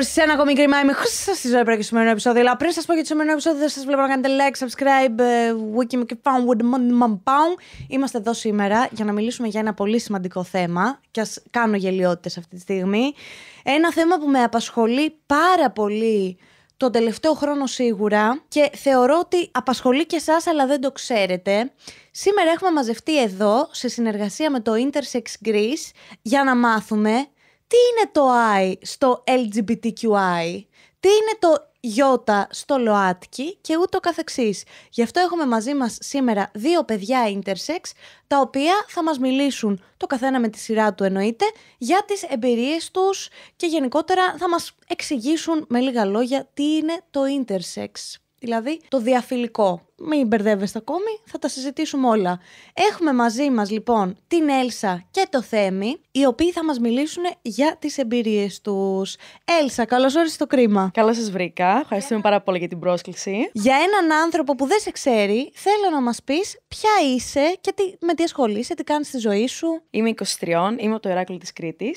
Creators σε ένα ακόμη κρυμά. Είμαι χρυσά στη ζωή και σημερινό επεισόδιο. Αλλά πριν σας πω για το σημερινό επεισόδιο, δεν σας βλέπω να κάνετε like, subscribe, ε, wiki και Είμαστε εδώ σήμερα για να μιλήσουμε για ένα πολύ σημαντικό θέμα. Και ας κάνω γελιότητες αυτή τη στιγμή. Ένα θέμα που με απασχολεί πάρα πολύ τον τελευταίο χρόνο σίγουρα και θεωρώ ότι απασχολεί και εσάς αλλά δεν το ξέρετε. Σήμερα έχουμε μαζευτεί εδώ σε συνεργασία με το Intersex Greece για να μάθουμε τι είναι το I στο LGBTQI, τι είναι το Ι στο ΛΟΑΤΚΙ και ούτω καθεξής. Γι' αυτό έχουμε μαζί μας σήμερα δύο παιδιά intersex, τα οποία θα μας μιλήσουν, το καθένα με τη σειρά του εννοείται, για τις εμπειρίες τους και γενικότερα θα μας εξηγήσουν με λίγα λόγια τι είναι το intersex δηλαδή το διαφιλικό. Μην μπερδεύεστε ακόμη, θα τα συζητήσουμε όλα. Έχουμε μαζί μας λοιπόν την Έλσα και το Θέμη, οι οποίοι θα μας μιλήσουν για τις εμπειρίες τους. Έλσα, καλώς όρισες το κρίμα. Καλώς σας βρήκα, ευχαριστούμε πάρα πολύ για την πρόσκληση. Για έναν άνθρωπο που δεν σε ξέρει, θέλω να μας πεις ποια είσαι και τι, με τι ασχολείσαι, τι κάνεις στη ζωή σου. Είμαι 23, είμαι από το Εράκλειο της Κρήτης.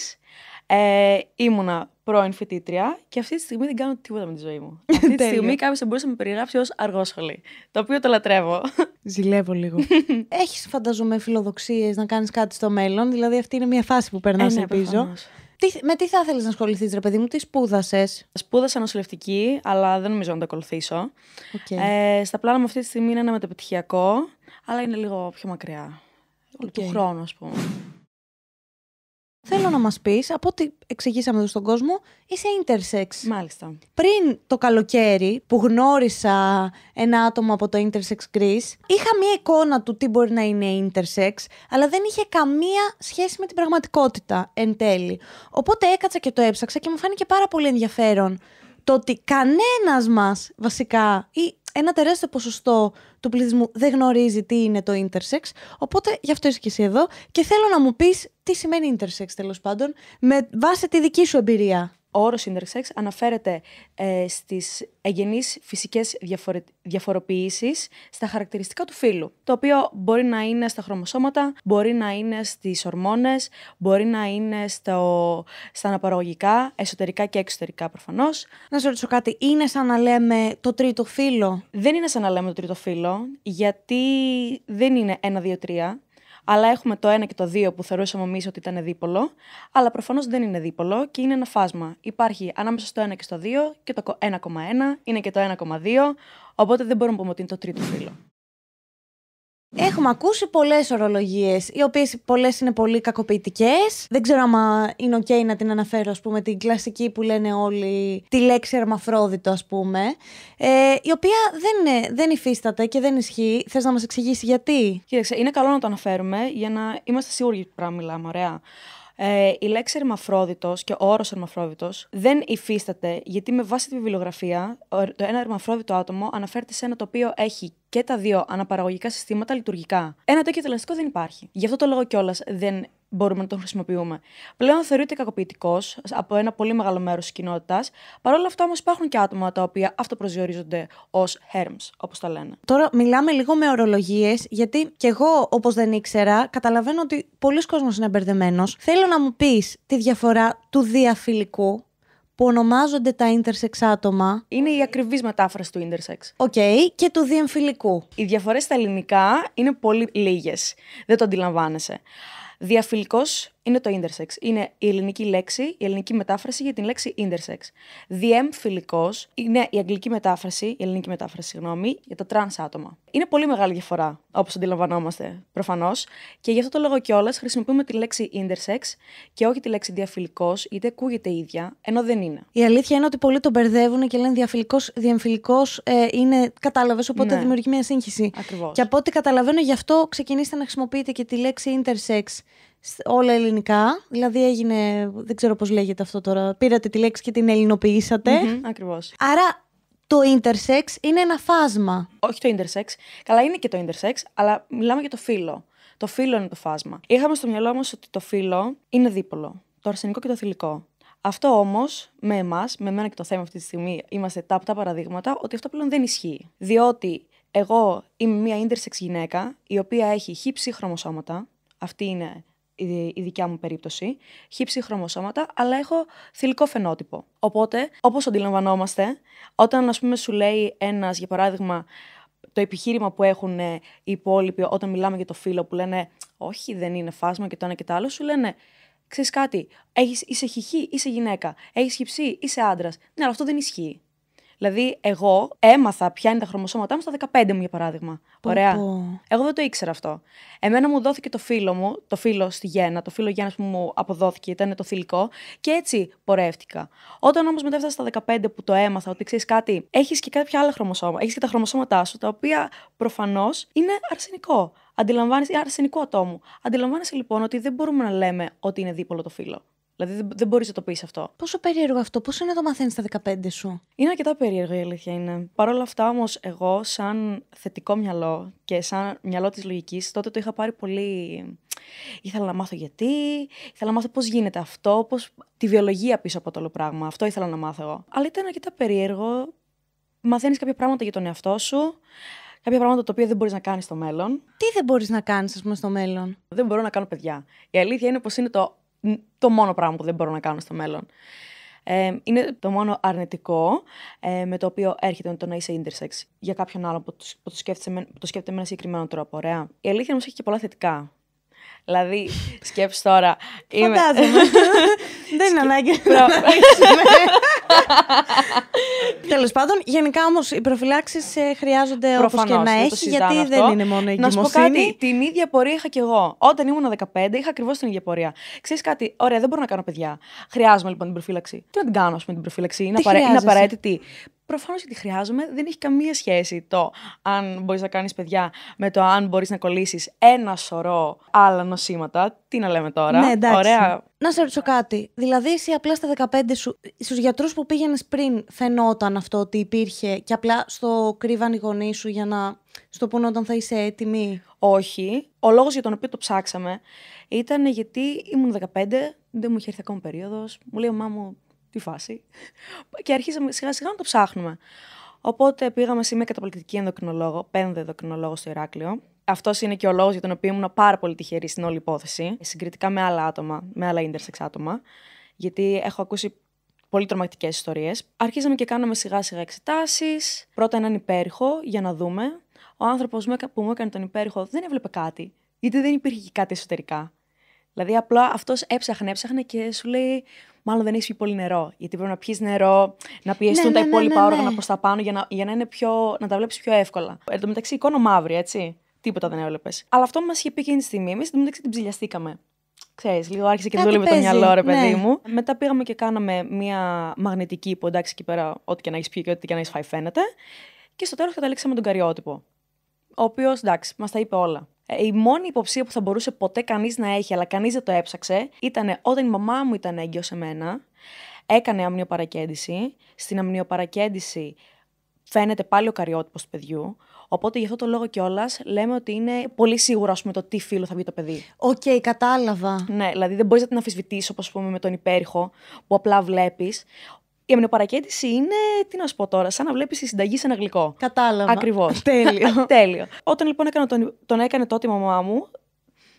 Ε, ήμουνα πρώην φοιτήτρια και αυτή τη στιγμή δεν κάνω τίποτα με τη ζωή μου. αυτή τη στιγμή κάποιος θα μπορούσε να με περιγράψει ως αργόσχολη. Το οποίο το λατρεύω. Ζηλεύω λίγο. Έχεις φανταζούμε φιλοδοξίες να κάνεις κάτι στο μέλλον. Δηλαδή αυτή είναι μια φάση που περνάς, ε, ναι, ελπίζω. Τι, με τι θα ήθελε να ασχοληθείς, ρε παιδί μου, τι σπούδασες. Σπούδασα νοσηλευτική, αλλά δεν νομίζω να το ακολουθήσω. Okay. Ε, στα πλάνα μου αυτή τη στιγμή είναι ένα μεταπτυχιακό, αλλά είναι λίγο πιο μακριά. Okay. Του χρόνου, ας πούμε. Θέλω να μας πεις, από ό,τι εξηγήσαμε εδώ στον κόσμο, είσαι intersex. Μάλιστα. Πριν το καλοκαίρι που γνώρισα ένα άτομο από το intersex Greece, είχα μία εικόνα του τι μπορεί να είναι intersex, αλλά δεν είχε καμία σχέση με την πραγματικότητα εν τέλει. Οπότε έκατσα και το έψαξα και μου φάνηκε πάρα πολύ ενδιαφέρον το ότι κανένας μας βασικά ή ένα τεράστιο ποσοστό του πληθυσμού δεν γνωρίζει τι είναι το intersex. Οπότε γι' αυτό είσαι και εσύ εδώ και θέλω να μου πεις τι σημαίνει intersex τέλος πάντων με βάση τη δική σου εμπειρία ο όρος intersex αναφέρεται ε, στις εγγενείς φυσικές διαφοροποιήσεις στα χαρακτηριστικά του φύλου, το οποίο μπορεί να είναι στα χρωμοσώματα, μπορεί να είναι στις ορμόνες, μπορεί να είναι στο... στα αναπαραγωγικά, εσωτερικά και εξωτερικά προφανώς. Να σα ρωτήσω κάτι, είναι σαν να λέμε το τρίτο φύλο? Δεν είναι σαν να λέμε το τρίτο φύλο, γιατί δεν είναι ένα, δύο, τρία. Αλλά έχουμε το 1 και το 2 που θεωρούσαμε εμείς ότι ήταν δίπολο. Αλλά προφανώς δεν είναι δίπολο και είναι ένα φάσμα. Υπάρχει ανάμεσα στο 1 και στο 2 και το 1,1 είναι και το 1,2. Οπότε δεν μπορούμε να πούμε ότι είναι το τρίτο φύλλο. Έχουμε ακούσει πολλές ορολογίες, οι οποίες πολλές είναι πολύ κακοποιητικές. Δεν ξέρω αν είναι OK να την αναφέρω, ας πούμε, την κλασική που λένε όλοι, τη λέξη αρμαφρόδιτο, ας πούμε, ε, η οποία δεν, δεν υφίσταται και δεν ισχύει. Θες να μας εξηγήσει γιατί. Κοίταξε, είναι καλό να το αναφέρουμε για να είμαστε σίγουροι που μιλάμε, ωραία. Ε, η λέξη ερμαφρόδητο και ο όρος ερμαφρόδητο δεν υφίσταται γιατί με βάση τη βιβλιογραφία το ένα ερμαφρόδητο άτομο αναφέρεται σε ένα το οποίο έχει και τα δύο αναπαραγωγικά συστήματα λειτουργικά. Ένα τέτοιο τελεστικό δεν υπάρχει. Γι' αυτό το λόγο κιόλας δεν μπορούμε να το χρησιμοποιούμε. Πλέον θεωρείται κακοποιητικός από ένα πολύ μεγάλο μέρος της κοινότητας. Παρ' όλα αυτά, όμως, υπάρχουν και άτομα τα οποία αυτοπροσδιορίζονται ως HERMS, όπως τα λένε. Τώρα, μιλάμε λίγο με ορολογίες, γιατί κι εγώ, όπως δεν ήξερα, καταλαβαίνω ότι πολλοί κόσμος είναι μπερδεμένος. Θέλω να μου πεις τη διαφορά του διαφιλικού που ονομάζονται τα intersex άτομα. Είναι η ακριβής μετάφραση του intersex. Οκ, και του διεμφυλικού. Οι διαφορές στα ελληνικά είναι πολύ λίγες. Δεν το αντιλαμβάνεσαι. Διαφυλικό είναι το intersex. Είναι η ελληνική λέξη, η ελληνική μετάφραση για την λέξη intersex. DM φιλικός είναι η αγγλική μετάφραση, η ελληνική μετάφραση, συγγνώμη, για το trans άτομα. Είναι πολύ μεγάλη διαφορά, όπως αντιλαμβανόμαστε προφανώς. Και γι' αυτό το λόγο κιόλας χρησιμοποιούμε τη λέξη intersex και όχι τη λέξη διαφιλικός, είτε ακούγεται ίδια, ενώ δεν είναι. Η αλήθεια είναι ότι πολλοί τον μπερδεύουν και λένε διαφιλικός, διεμφιλικό ε, είναι κατάλαβες, οπότε ναι. δημιουργεί μια σύγχυση. Ακριβώς. Και από ό,τι καταλαβαίνω, γι' αυτό ξεκινήσετε να χρησιμοποιείτε και τη λέξη intersex όλα ελληνικά. Δηλαδή έγινε, δεν ξέρω πώς λέγεται αυτό τώρα, πήρατε τη λέξη και την ελληνοποιησατε ακριβώς. Άρα το intersex είναι ένα φάσμα. Όχι το intersex, καλά είναι και το intersex, αλλά μιλάμε για το φύλλο. Το φύλλο είναι το φάσμα. Είχαμε στο μυαλό μας ότι το φύλλο είναι δίπολο. Το αρσενικό και το θηλυκό. Αυτό όμως, με εμάς, με εμένα και το θέμα αυτή τη στιγμή, είμαστε τα τα παραδείγματα ότι αυτό πλέον δεν ισχύει. Διότι εγώ είμαι μια intersex γυναίκα, η οποία έχει χύψη χρωμοσώματα. Αυτή είναι η δικιά μου περίπτωση, χύψη χρωμοσώματα, αλλά έχω θηλυκό φαινότυπο. Οπότε, όπως αντιλαμβανόμαστε, όταν ας πούμε σου λέει ένας, για παράδειγμα, το επιχείρημα που έχουν ε, οι υπόλοιποι όταν μιλάμε για το φύλλο, που λένε Όχι, δεν είναι φάσμα και το ένα και το άλλο, σου λένε Ξέρεις κάτι, έχεις, είσαι χυχή, είσαι γυναίκα. Έχεις χυψή, είσαι άντρας. Ναι, αλλά αυτό δεν ισχύει. Δηλαδή, εγώ έμαθα ποια είναι τα χρωμοσώματά μου στα 15 μου, για παράδειγμα. Πω, Ωραία. Εγώ δεν το ήξερα αυτό. Εμένα μου δόθηκε το φίλο μου, το φίλο στη γέννα, το φίλο γέννα που μου αποδόθηκε, ήταν το θηλυκό και έτσι πορεύτηκα. Όταν όμως μετά στα 15 που το έμαθα, ότι ξέρεις κάτι, έχεις και κάποια άλλα χρωμοσώματα. Έχεις και τα χρωμοσώματά σου, τα οποία προφανώς είναι αρσενικό. Αντιλαμβάνεσαι, αρσενικό ατόμο. Αντιλαμβάνεσαι λοιπόν ότι δεν μπορούμε να λέμε ότι είναι δίπολο το φίλο. Δηλαδή δεν μπορείς να το πεις αυτό. Πόσο περίεργο αυτό, πώς είναι να το μαθαίνεις στα 15 σου. Είναι αρκετά περίεργο η αλήθεια είναι. Παρ' όλα αυτά όμως, εγώ σαν θετικό μυαλό και σαν μυαλό της λογικής, τότε το είχα πάρει πολύ. Ήθελα να μάθω γιατί, ήθελα να μάθω πώς γίνεται αυτό, πώς... τη βιολογία πίσω από το όλο πράγμα. Αυτό ήθελα να μάθω εγώ. Αλλά ήταν αρκετά περίεργο. Μαθαίνεις κάποια πράγματα για τον εαυτό σου, κάποια πράγματα τα οποία δεν μπορείς να κάνεις στο μέλλον. Τι δεν μπορείς να κάνεις, ας πούμε, στο μέλλον. Δεν μπορώ να κάνω παιδιά. Η αλήθεια είναι πως είναι το το μόνο πράγμα που δεν μπορώ να κάνω στο μέλλον. Ε, είναι το μόνο αρνητικό ε, με το οποίο έρχεται το να είσαι intersex για κάποιον άλλο που το, που το σκέφτεται με, το σκέφτεται με ένα συγκεκριμένο τρόπο. Ωραία. Η αλήθεια όμως έχει και πολλά θετικά. Δηλαδή, σκέψεις τώρα. Φαντάζομαι. δεν είναι ανάγκη να Τέλος πάντων, γενικά όμως οι προφυλάξεις ε, χρειάζονται όπως και να έχει, γιατί δεν είναι μόνο η Να σου πω κάτι, την ίδια πορεία είχα κι εγώ. Όταν ήμουν 15, είχα ακριβώς την ίδια πορεία. Ξέρεις κάτι, ωραία, δεν μπορώ να κάνω παιδιά. Χρειάζομαι λοιπόν την προφύλαξη. Τι να την κάνω, ας πούμε, την προφύλαξη. Είναι απαραίτητη. Προφανώς και τη χρειάζομαι. Δεν έχει καμία σχέση το αν μπορείς να κάνεις παιδιά με το αν μπορείς να κολλήσεις ένα σωρό άλλα νοσήματα. Τι να λέμε τώρα. Ναι, εντάξει. Ωραία. Να σε ρωτήσω κάτι. Δηλαδή, εσύ απλά στα 15 σου, στους γιατρούς που πήγαινες πριν, φαινόταν αυτό ότι υπήρχε και απλά στο κρύβαν οι γονείς σου για να στο πούνε όταν θα είσαι έτοιμη. Όχι. Ο λόγος για τον οποίο το ψάξαμε ήταν γιατί ήμουν 15, δεν μου είχε έρθει ακόμα περίοδος. Μου λέει ο μάμου, τη φάση. Και αρχίσαμε σιγά σιγά να το ψάχνουμε. Οπότε πήγαμε σε μια καταπληκτική ενδοκρινολόγο, πέντε ενδοκρινολόγο στο Ηράκλειο. Αυτός είναι και ο λόγος για τον οποίο ήμουν πάρα πολύ τυχερή στην όλη υπόθεση, συγκριτικά με άλλα άτομα, με άλλα ίντερσεξ άτομα, γιατί έχω ακούσει πολύ τρομακτικές ιστορίες. Αρχίζαμε και κάναμε σιγά σιγά εξετάσεις. Πρώτα έναν υπέρηχο για να δούμε. Ο άνθρωπος που μου έκανε τον υπέρηχο δεν έβλεπε κάτι, γιατί δεν υπήρχε κάτι εσωτερικά. Δηλαδή, απλά αυτός έψαχνε, έψαχνε και σου λέει: μάλλον δεν έχει πει πολύ νερό. Γιατί πρέπει να πιεις νερό, να πιεστούν ναι, τα ναι, ναι υπόλοιπα ναι, όργανα ναι. προς τα πάνω για να, για να, είναι πιο, να τα βλέπεις πιο εύκολα. Εν τω μεταξύ, εικόνα μαύρη, έτσι. Τίποτα δεν έβλεπες. Αλλά αυτό μας είχε πει εκείνη τη στιγμή. Εμείς εν τω μεταξύ την ψηλιαστήκαμε. Ξέρεις, λίγο άρχισε και δούλευε το μυαλό, ρε παιδί ναι. μου. Μετά πήγαμε και κάναμε μία μαγνητική που εντάξει εκεί πέρα, ό,τι και να έχεις πει και ό,τι και να έχεις φάει φαίνεται. Και στο τέλος καταλήξαμε τον καριότυπο. Ο οποίος εντάξει, μας τα είπε όλα. Ε, η μόνη υποψία που θα μπορούσε ποτέ κανείς να έχει, αλλά κανείς δεν το έψαξε, ήταν όταν η μαμά μου ήταν έγκυο σε μένα. Έκανε αμνιοπαρακέντηση. Στην αμνιοπαρακέντηση φαίνεται πάλι ο καριότυπος του παιδιού. Οπότε γι' αυτό το λόγο κιόλας λέμε ότι είναι πολύ σίγουρο ας πούμε, το τι φίλο θα βγει το παιδί. Οκ, κατάλαβα. Ναι, δηλαδή δεν μπορείς να την αμφισβητήσει όπω πούμε με τον υπέρηχο που απλά βλέπεις. Η αμυνοπαρακέτηση είναι, τι να σου πω τώρα, σαν να βλέπεις τη συνταγή σε ένα γλυκό. Κατάλαβα. Ακριβώς. Τέλειο. Τέλειο. Όταν λοιπόν έκανε τον, τον έκανε τότε η μαμά μου,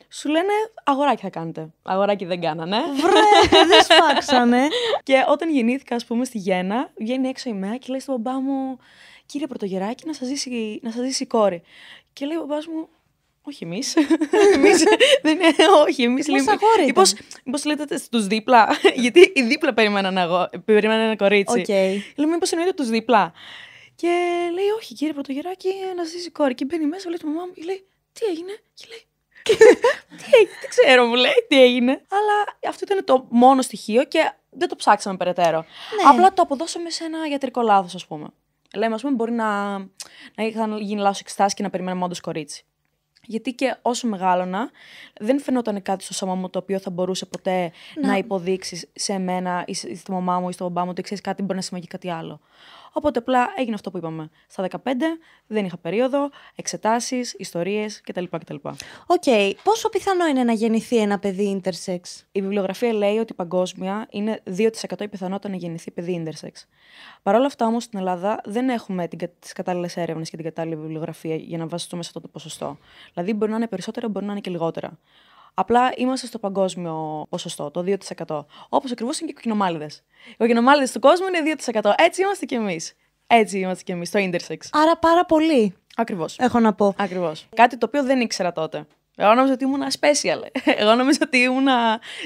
σου λένε αγοράκι θα κάνετε. Αγοράκι δεν κάνανε. Βρε, δεν σφάξανε. και όταν γεννήθηκα, ας πούμε, στη Γένα, βγαίνει έξω η Μέα και λέει στον μπαμπά μου, κύριε Πρωτογεράκη, να σας ζήσει, ζήσει η κόρη. Και λέει ο μπαμπάς μου, όχι εμείς. δεν είναι, όχι, εμείς λέμε. Μήπω λέτε του δίπλα, ναι. γιατί οι δίπλα περίμεναν ένα, κορίτσι. Okay. Λέω, μήπως εννοείται τους δίπλα. Και λέει, Όχι, κύριε Πρωτογεράκη, να ζήσει η κόρη. Και μπαίνει μέσα, λέει το μαμά μου, λέει, Τι έγινε, και λέει, τι έγινε, δεν ξέρω, μου λέει τι έγινε. Αλλά αυτό ήταν το μόνο στοιχείο και δεν το ψάξαμε περαιτέρω. Ναι. Απλά το αποδώσαμε σε ένα γιατρικό λάθος, ας πούμε. Λέμε, ας πούμε, μπορεί να, να είχαν γίνει λάθος εξετάσεις και να περιμένουμε όντως κορίτσι. Γιατί και όσο μεγάλωνα, δεν φαινόταν κάτι στο σώμα μου το οποίο θα μπορούσε ποτέ ναι. να, να υποδείξεις σε μένα ή στη μαμά μου ή στον μπαμπά μου ότι ξέρεις κάτι μπορεί να σημαίνει κάτι άλλο. Οπότε απλά έγινε αυτό που είπαμε. Στα 15 δεν είχα περίοδο, εξετάσεις, ιστορίες κτλ. Οκ. Πόσο πιθανό είναι να γεννηθεί ένα παιδί intersex. Η βιβλιογραφία λέει ότι παγκόσμια είναι 2% η πιθανότητα να γεννηθεί παιδί intersex. Παρ' όλα αυτά όμως στην Ελλάδα δεν έχουμε τις κατάλληλες έρευνες και την κατάλληλη βιβλιογραφία για να βασιστούμε σε αυτό το ποσοστό. Δηλαδή μπορεί να είναι περισσότερα, μπορεί να είναι και λιγότερα. Απλά είμαστε στο παγκόσμιο ποσοστό, το 2%. Όπως ακριβώς είναι και οι κοκκινομάλιδες. Οι κοκκινομάλιδες του κόσμου είναι 2%. Έτσι είμαστε κι εμείς. Έτσι είμαστε κι εμείς, το intersex. Άρα πάρα πολύ. Ακριβώς. Έχω να πω. Ακριβώς. Κάτι το οποίο δεν ήξερα τότε. Εγώ νόμιζα ότι ήμουν special. Εγώ νόμιζα ότι ήμουν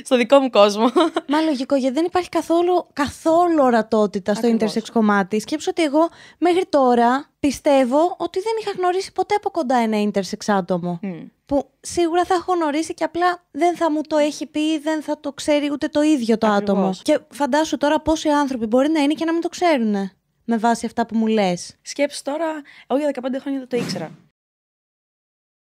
στο δικό μου κόσμο. Μα λογικό, γιατί δεν υπάρχει καθόλου, καθόλου ορατότητα στο Ακριβώς. intersex κομμάτι. Σκέψω ότι εγώ μέχρι τώρα πιστεύω ότι δεν είχα γνωρίσει ποτέ από κοντά ένα intersex άτομο που σίγουρα θα έχω γνωρίσει και απλά δεν θα μου το έχει πει ή δεν θα το ξέρει ούτε το ίδιο το άτομο. Και φαντάσου τώρα πόσοι άνθρωποι μπορεί να είναι και να μην το ξέρουν με βάση αυτά που μου λες. Σκέψεις τώρα, εγώ για 15 χρόνια δεν το ήξερα.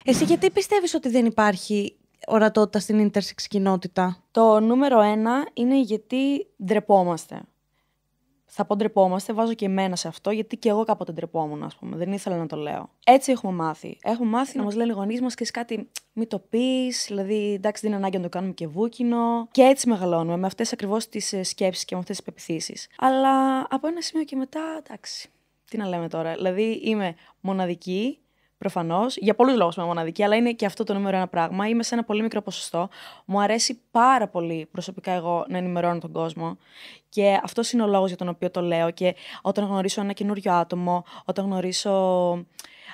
Εσύ γιατί πιστεύεις ότι δεν υπάρχει ορατότητα στην ίντερσεξ κοινότητα. Το νούμερο ένα είναι γιατί ντρεπόμαστε θα ντρεπόμαστε, βάζω και εμένα σε αυτό, γιατί και εγώ κάποτε ντρεπόμουν, ας πούμε. Δεν ήθελα να το λέω. Έτσι έχουμε μάθει. Έχουμε μάθει να μας λένε οι γονείς μας και κάτι, μη το πεις, δηλαδή εντάξει, δεν είναι ανάγκη να το κάνουμε και βούκινο. Και έτσι μεγαλώνουμε, με αυτές ακριβώς τις ε, σκέψεις και με αυτές τις πεπιθήσεις. Αλλά από ένα σημείο και μετά, εντάξει. Τι να λέμε τώρα. Δηλαδή είμαι μοναδική, προφανώς. Για πολλούς λόγους είμαι μοναδική, αλλά είναι και αυτό το νούμερο ένα πράγμα. Είμαι σε ένα πολύ μικρό ποσοστό. Μου αρέσει πάρα πολύ προσωπικά εγώ να ενημερώνω τον κόσμο. Και αυτός είναι ο λόγος για τον οποίο το λέω. Και όταν γνωρίσω ένα καινούριο άτομο, όταν γνωρίσω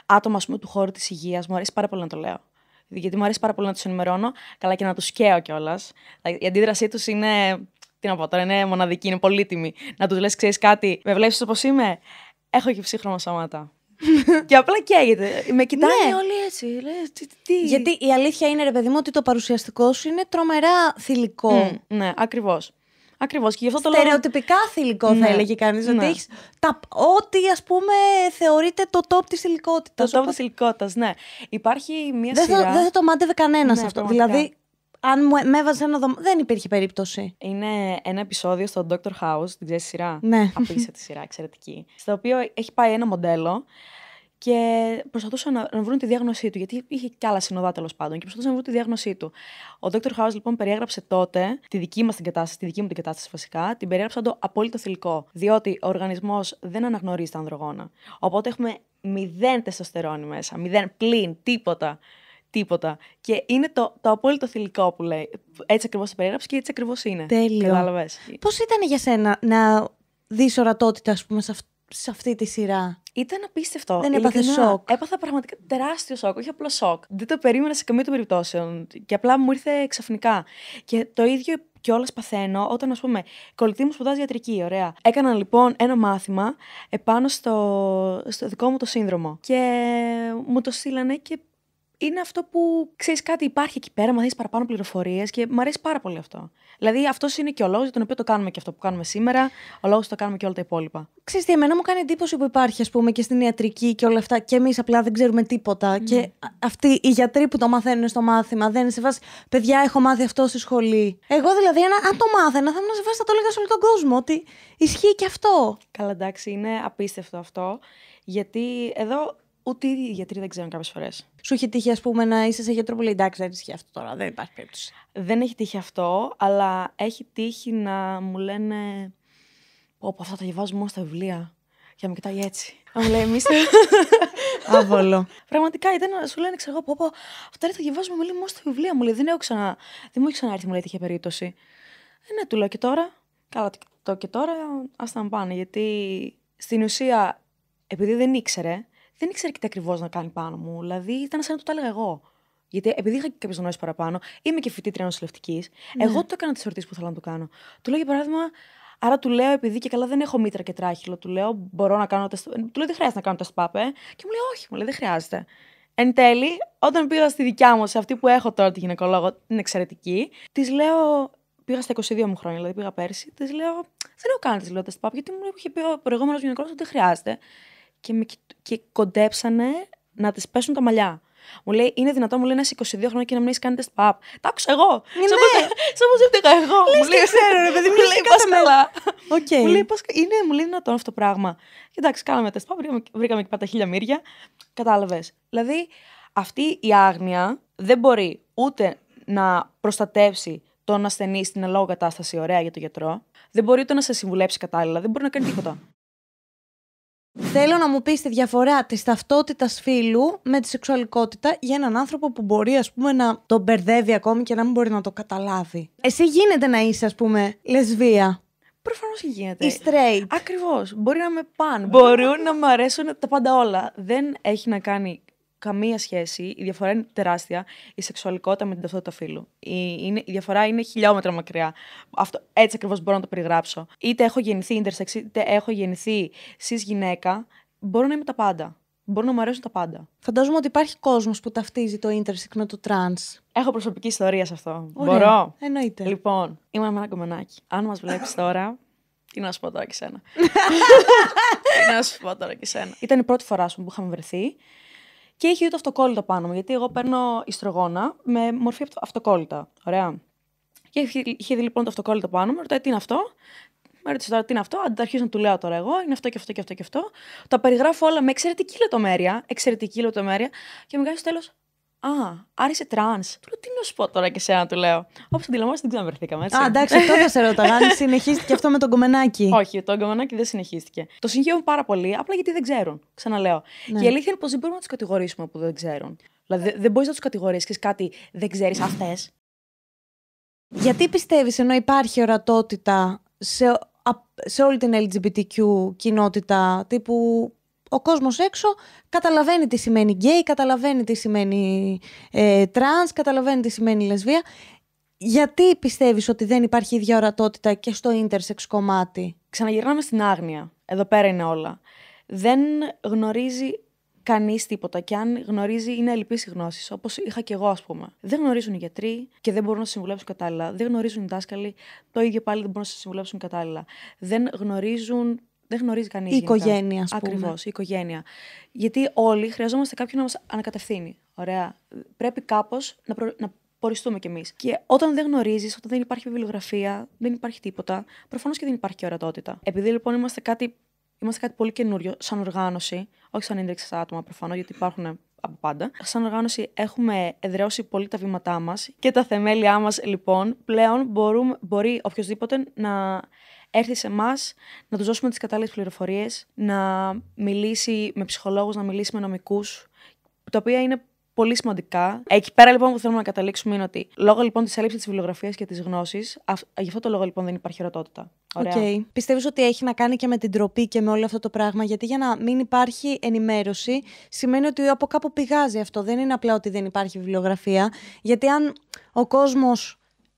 άτομα πούμε, του χώρου της υγείας, μου αρέσει πάρα πολύ να το λέω. Γιατί μου αρέσει πάρα πολύ να τους ενημερώνω, καλά και να τους καίω κιόλας. Η αντίδρασή τους είναι. Τι να πω τώρα, είναι μοναδική, είναι πολύτιμη. Να τους λες, ξέρεις κάτι, με βλέπεις όπως είμαι. Έχω και ψύχρωμα σώματα και απλά καίγεται. Με κοιτάει; ναι. όλοι έτσι. τι, Γιατί η αλήθεια είναι, ρε παιδί μου, ότι το παρουσιαστικό σου είναι τρομερά θηλυκό. ναι, ακριβώς. Ακριβώς. Και αυτό το λόγο. Στερεοτυπικά θηλυκό, θα ναι, έλεγε κανείς. Ναι. Ότι έχεις. Τα... Ό,τι ας πούμε θεωρείται το top της θηλυκότητας. Το top της θηλυκότητας, ναι. Υπάρχει μία σειρά. δεν θα το μάντευε κανένας ναι, αυτό. Δηλαδή, αν μου έβαζε ένα δωμάτιο. Δεν υπήρχε περίπτωση. Είναι ένα επεισόδιο στο Dr. House, την ξέρεις σειρά. Ναι. Απίστευτη σειρά, εξαιρετική. Στο οποίο έχει πάει ένα μοντέλο και προσπαθούσαν να, βρουν τη διάγνωσή του, γιατί είχε κι άλλα συνοδά τέλος πάντων, και προσπαθούσαν να βρουν τη διάγνωσή του. Ο Dr. House λοιπόν περιέγραψε τότε τη δική μας την κατάσταση, τη δική μου την κατάσταση φασικά, την περιέγραψαν το απόλυτο θηλυκό. Διότι ο οργανισμός δεν αναγνωρίζει τα ανδρογόνα. Οπότε έχουμε μηδέν τεστοστερόνη μέσα, μηδέν πλην, τίποτα. Τίποτα. Και είναι το, το απόλυτο θηλυκό που λέει. Έτσι ακριβώς το περιέγραψες και έτσι ακριβώς είναι. Τέλειο. Πώς ήταν για σένα να δεις ορατότητα, ας πούμε, σε, αυ- σε αυτή τη σειρά. Ήταν απίστευτο. Δεν έπαθε σοκ. Έπαθα πραγματικά τεράστιο σοκ, όχι απλό σοκ. Δεν το περίμενα σε καμία των περιπτώσεων. Και απλά μου ήρθε ξαφνικά. Και το ίδιο κιόλας παθαίνω όταν, ας πούμε, κολλητή μου σπουδάζει ιατρική. Ωραία. Έκανα, λοιπόν ένα μάθημα επάνω στο, στο δικό μου το σύνδρομο. Και μου το στείλανε και είναι αυτό που ξέρεις κάτι, υπάρχει εκεί πέρα, μαθαίνει παραπάνω πληροφορίες και μου αρέσει πάρα πολύ αυτό. Δηλαδή, αυτός είναι και ο λόγος για τον οποίο το κάνουμε και αυτό που κάνουμε σήμερα, ο λόγος που το κάνουμε και όλα τα υπόλοιπα. Ξέρεις τι, εμένα μου κάνει εντύπωση που υπάρχει, ας πούμε, και στην ιατρική και όλα αυτά, και εμείς απλά δεν ξέρουμε τίποτα. Και ναι. αυτοί οι γιατροί που το μαθαίνουν στο μάθημα δεν είναι σε βάση, παιδιά, έχω μάθει αυτό στη σχολή. Εγώ δηλαδή, ένα, αν το μάθαινα, θα ήμουν σε βάση, θα το έλεγα σε όλο τον κόσμο, ότι ισχύει και αυτό. Καλά, εντάξει, είναι απίστευτο αυτό. Γιατί εδώ Ούτε οι γιατροί δεν ξέρουν κάποιες φορές. Σου έχει τύχει, ας πούμε, να είσαι σε γιατρό που λέει εντάξει, δεν ισχύει αυτό τώρα, δεν υπάρχει περίπτωση. Δεν έχει τύχει αυτό, αλλά έχει τύχει να μου λένε. Όπω αυτά τα διαβάζουμε μόνο στα βιβλία. Και να με κοιτάει έτσι. Να μου λέει, εμεί. Άβολο. Πραγματικά ήταν να σου λένε, ξέρω εγώ, πω, αυτά τα διαβάζουμε μόνο στα βιβλία. Μου λέει, δεν, ξανα... δεν μου έχει ξανάρθει, μου λέει, τέτοια περίπτωση. Ε, ναι, του λέω και τώρα. Καλά, το και τώρα, ας τα πάνε. Γιατί στην ουσία, επειδή δεν ήξερε, δεν ήξερε και τι ακριβώς να κάνει πάνω μου. Δηλαδή ήταν σαν να το τα έλεγα εγώ. Γιατί επειδή είχα και κάποιε γνώσει παραπάνω, είμαι και φοιτήτρια νοσηλευτικής. Ναι. Εγώ το έκανα τις ερωτήσεις που ήθελα να του κάνω. Του λέω για παράδειγμα, άρα του λέω, επειδή και καλά δεν έχω μήτρα και τράχυλο, του λέω, μπορώ να κάνω τεστ. Του λέω, δεν χρειάζεται να κάνω τεστ πάπε. Και μου λέει, Όχι, μου λέει, δεν χρειάζεται. Εν τέλει, όταν πήγα στη δικιά μου, σε αυτή που έχω τώρα τη γυναικολόγο, την εξαιρετική, της λέω, πήγα στα 22 μου χρόνια, δηλαδή πήγα πέρσι, της λέω, δεν έχω κάνει λέω τεστ πάπε, γιατί μου είχε πει ο προηγούμενος γυναικολόγος ότι δεν χρειάζεται και, με, και κοντέψανε να της πέσουν τα μαλλιά. Μου λέει, είναι δυνατόν, μου λέει, να είσαι 22 χρόνια και να μην έχεις κάνει test pap. Τα άκουσα εγώ. Ναι, σε ναι. όπως έπτυγα εγώ. μου λέει, ξέρω ρε παιδί, μου λέει, πώς καλά. Okay. Μου λέει, πώς, είναι, μου λέει, δυνατόν αυτό το πράγμα. Και εντάξει, κάναμε test pap, βρήκαμε, και πάντα χίλια μύρια. Κατάλαβες. Δηλαδή, αυτή η άγνοια δεν μπορεί ούτε να προστατεύσει τον ασθενή στην ελόγω κατάσταση ωραία για τον γιατρό. Δεν μπορεί ούτε να σε συμβουλέψει κατάλληλα, δεν μπορεί να κάνει τίποτα. Θέλω να μου πεις τη διαφορά της ταυτότητας φίλου με τη σεξουαλικότητα για έναν άνθρωπο που μπορεί ας πούμε να τον μπερδεύει ακόμη και να μην μπορεί να το καταλάβει. Εσύ γίνεται να είσαι ας πούμε λεσβία. Προφανώς και γίνεται. Ή straight. Ακριβώς. Μπορεί να με παν. Μπορούν να μου αρέσουν τα πάντα όλα. Δεν έχει να κάνει καμία σχέση. Η διαφορά είναι τεράστια. Η σεξουαλικότητα με την ταυτότητα φύλου. Η, είναι, η διαφορά είναι χιλιόμετρα μακριά. Αυτό, έτσι ακριβώς μπορώ να το περιγράψω. Είτε έχω γεννηθεί intersex, είτε έχω γεννηθεί cis γυναίκα. Μπορώ να είμαι τα πάντα. Μπορώ να μου αρέσουν τα πάντα. Φαντάζομαι ότι υπάρχει κόσμος που ταυτίζει το intersex με το trans. Έχω προσωπική ιστορία σε αυτό. Ωραία. Μπορώ. Εννοείται. Λοιπόν, είμαι με ένα κομμενάκι. Αν μας βλέπεις τώρα, τι να σου πω τώρα και σένα. Τι να σου πω τώρα και σένα. Ήταν η πρώτη φορά σου που είχαμε βρεθεί. Και έχει δει το αυτοκόλλητο πάνω μου, γιατί εγώ παίρνω ιστρογόνα με μορφή αυτοκόλλητα. Ωραία. Και είχε, είχε δει λοιπόν το αυτοκόλλητο πάνω μου, ρωτάει τι είναι αυτό. Με ρώτησε τώρα τι είναι αυτό, αρχίσω να του λέω τώρα εγώ, είναι αυτό και αυτό και αυτό και αυτό. Τα περιγράφω όλα με εξαιρετική λεπτομέρεια, εξαιρετική λεπτομέρεια, και μου κάνει στο τέλος, Α, άρεσε τραν. Του λέω τι να σου πω τώρα και σένα, του λέω. Όπως αντιλαμβάνεσαι, δεν ξαναβρεθήκαμε έτσι. Α, εντάξει, αυτό θα σε ρωτάω. Αν συνεχίστηκε αυτό με τον κομμενάκι. Όχι, το κομμενάκι δεν συνεχίστηκε. Το συγχαίρουν πάρα πολύ, απλά γιατί δεν ξέρουν. Ξαναλέω. Ναι. Και η αλήθεια είναι πως δεν μπορούμε να τους κατηγορήσουμε που δεν ξέρουν. Δηλαδή δεν μπορείς να τους κατηγορήσεις κάτι δεν ξέρεις αυτέ. Γιατί πιστεύεις ενώ υπάρχει ορατότητα σε, σε όλη την LGBTQ κοινότητα τύπου ο κόσμος έξω καταλαβαίνει τι σημαίνει γκέι, καταλαβαίνει τι σημαίνει ε, τρανς, καταλαβαίνει τι σημαίνει λεσβία. Γιατί πιστεύεις ότι δεν υπάρχει ίδια ορατότητα και στο ίντερσεξ κομμάτι. Ξαναγυρνάμε στην άγνοια. Εδώ πέρα είναι όλα. Δεν γνωρίζει κανείς τίποτα. Και αν γνωρίζει, είναι ελλειπής οι γνώσεις. Όπως είχα και εγώ, ας πούμε. Δεν γνωρίζουν οι γιατροί και δεν μπορούν να συμβουλέψουν κατάλληλα. Δεν γνωρίζουν οι δάσκαλοι, το ίδιο πάλι δεν μπορούν να συμβουλέψουν κατάλληλα. Δεν γνωρίζουν δεν γνωρίζει κανείς. Η οικογένεια, ας πούμε. Ακριβώς, η οικογένεια. Γιατί όλοι χρειαζόμαστε κάποιον να μας ανακατευθύνει. Ωραία. Πρέπει κάπως να, προ... να ποριστούμε κι εμείς. Και όταν δεν γνωρίζεις, όταν δεν υπάρχει βιβλιογραφία, δεν υπάρχει τίποτα, προφανώς και δεν υπάρχει και ορατότητα. Επειδή λοιπόν είμαστε κάτι, είμαστε κάτι πολύ καινούριο, σαν οργάνωση, όχι σαν ίντεξ στα άτομα προφανώς, γιατί υπάρχουν από πάντα. Σαν οργάνωση έχουμε εδραιώσει πολύ τα βήματά μας και τα θεμέλια μας, λοιπόν, πλέον μπορούμε, μπορεί οποιοδήποτε να έρθει σε εμάς να του δώσουμε τις κατάλληλες πληροφορίες, να μιλήσει με ψυχολόγους, να μιλήσει με νομικούς, τα οποία είναι πολύ σημαντικά. Εκεί πέρα λοιπόν που θέλουμε να καταλήξουμε είναι ότι λόγω λοιπόν της έλλειψης της βιβλιογραφίας και της γνώσης, γι' αυτό το λόγο λοιπόν δεν υπάρχει ερωτότητα. Οκ. Okay. ότι έχει να κάνει και με την τροπή και με όλο αυτό το πράγμα, γιατί για να μην υπάρχει ενημέρωση, σημαίνει ότι από κάπου πηγάζει αυτό. Δεν είναι απλά ότι δεν υπάρχει βιβλιογραφία. Γιατί αν ο κόσμος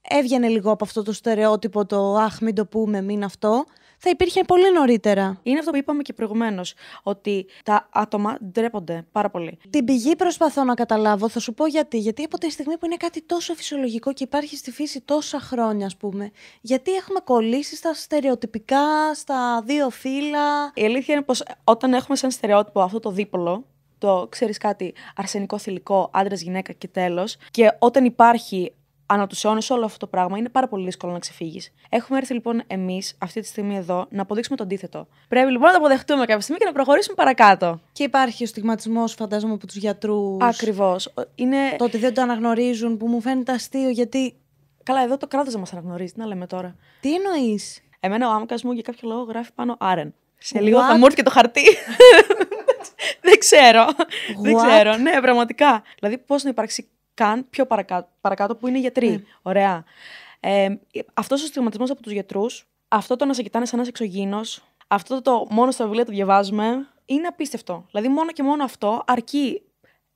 έβγαινε λίγο από αυτό το στερεότυπο το «Αχ, μην το πούμε, μην αυτό», θα υπήρχε πολύ νωρίτερα. Είναι αυτό που είπαμε και προηγουμένως, ότι τα άτομα ντρέπονται πάρα πολύ. Την πηγή προσπαθώ να καταλάβω, θα σου πω γιατί. Γιατί από τη στιγμή που είναι κάτι τόσο φυσιολογικό και υπάρχει στη φύση τόσα χρόνια, ας πούμε, γιατί έχουμε κολλήσει στα στερεοτυπικά, στα δύο φύλλα. Η αλήθεια είναι πως όταν έχουμε σαν στερεότυπο αυτό το δίπολο, το ξέρεις κάτι, αρσενικό θηλυκό, άντρα-γυναίκα και τέλος, και όταν υπάρχει ανά του αιώνε όλο αυτό το πράγμα είναι πάρα πολύ δύσκολο να ξεφύγεις. Έχουμε έρθει λοιπόν εμείς αυτή τη στιγμή εδώ να αποδείξουμε το αντίθετο. Πρέπει λοιπόν να το αποδεχτούμε κάποια στιγμή και να προχωρήσουμε παρακάτω. Και υπάρχει ο στιγματισμός, φαντάζομαι, από τους γιατρούς. Ακριβώς. Είναι... Το ότι δεν το αναγνωρίζουν, που μου φαίνεται αστείο, γιατί. Καλά, εδώ το κράτος δεν μας αναγνωρίζει, τι να λέμε τώρα. Τι εννοείς. Εμένα ο άμκα μου για κάποιο λόγο γράφει πάνω Άρεν. Σε λίγο θα μου έρθει και το χαρτί. δεν ξέρω. Δεν ξέρω. Ναι, πραγματικά. Δηλαδή, πώς να υπάρξει καν πιο παρακάτω, που είναι γιατροί. Ναι. Ωραία. Ε, αυτός ο στιγματισμός από τους γιατρούς, αυτό το να σε κοιτάνε σαν ένας εξωγήινος, αυτό το μόνο στα βιβλία το διαβάζουμε, είναι απίστευτο. Δηλαδή, μόνο και μόνο αυτό αρκεί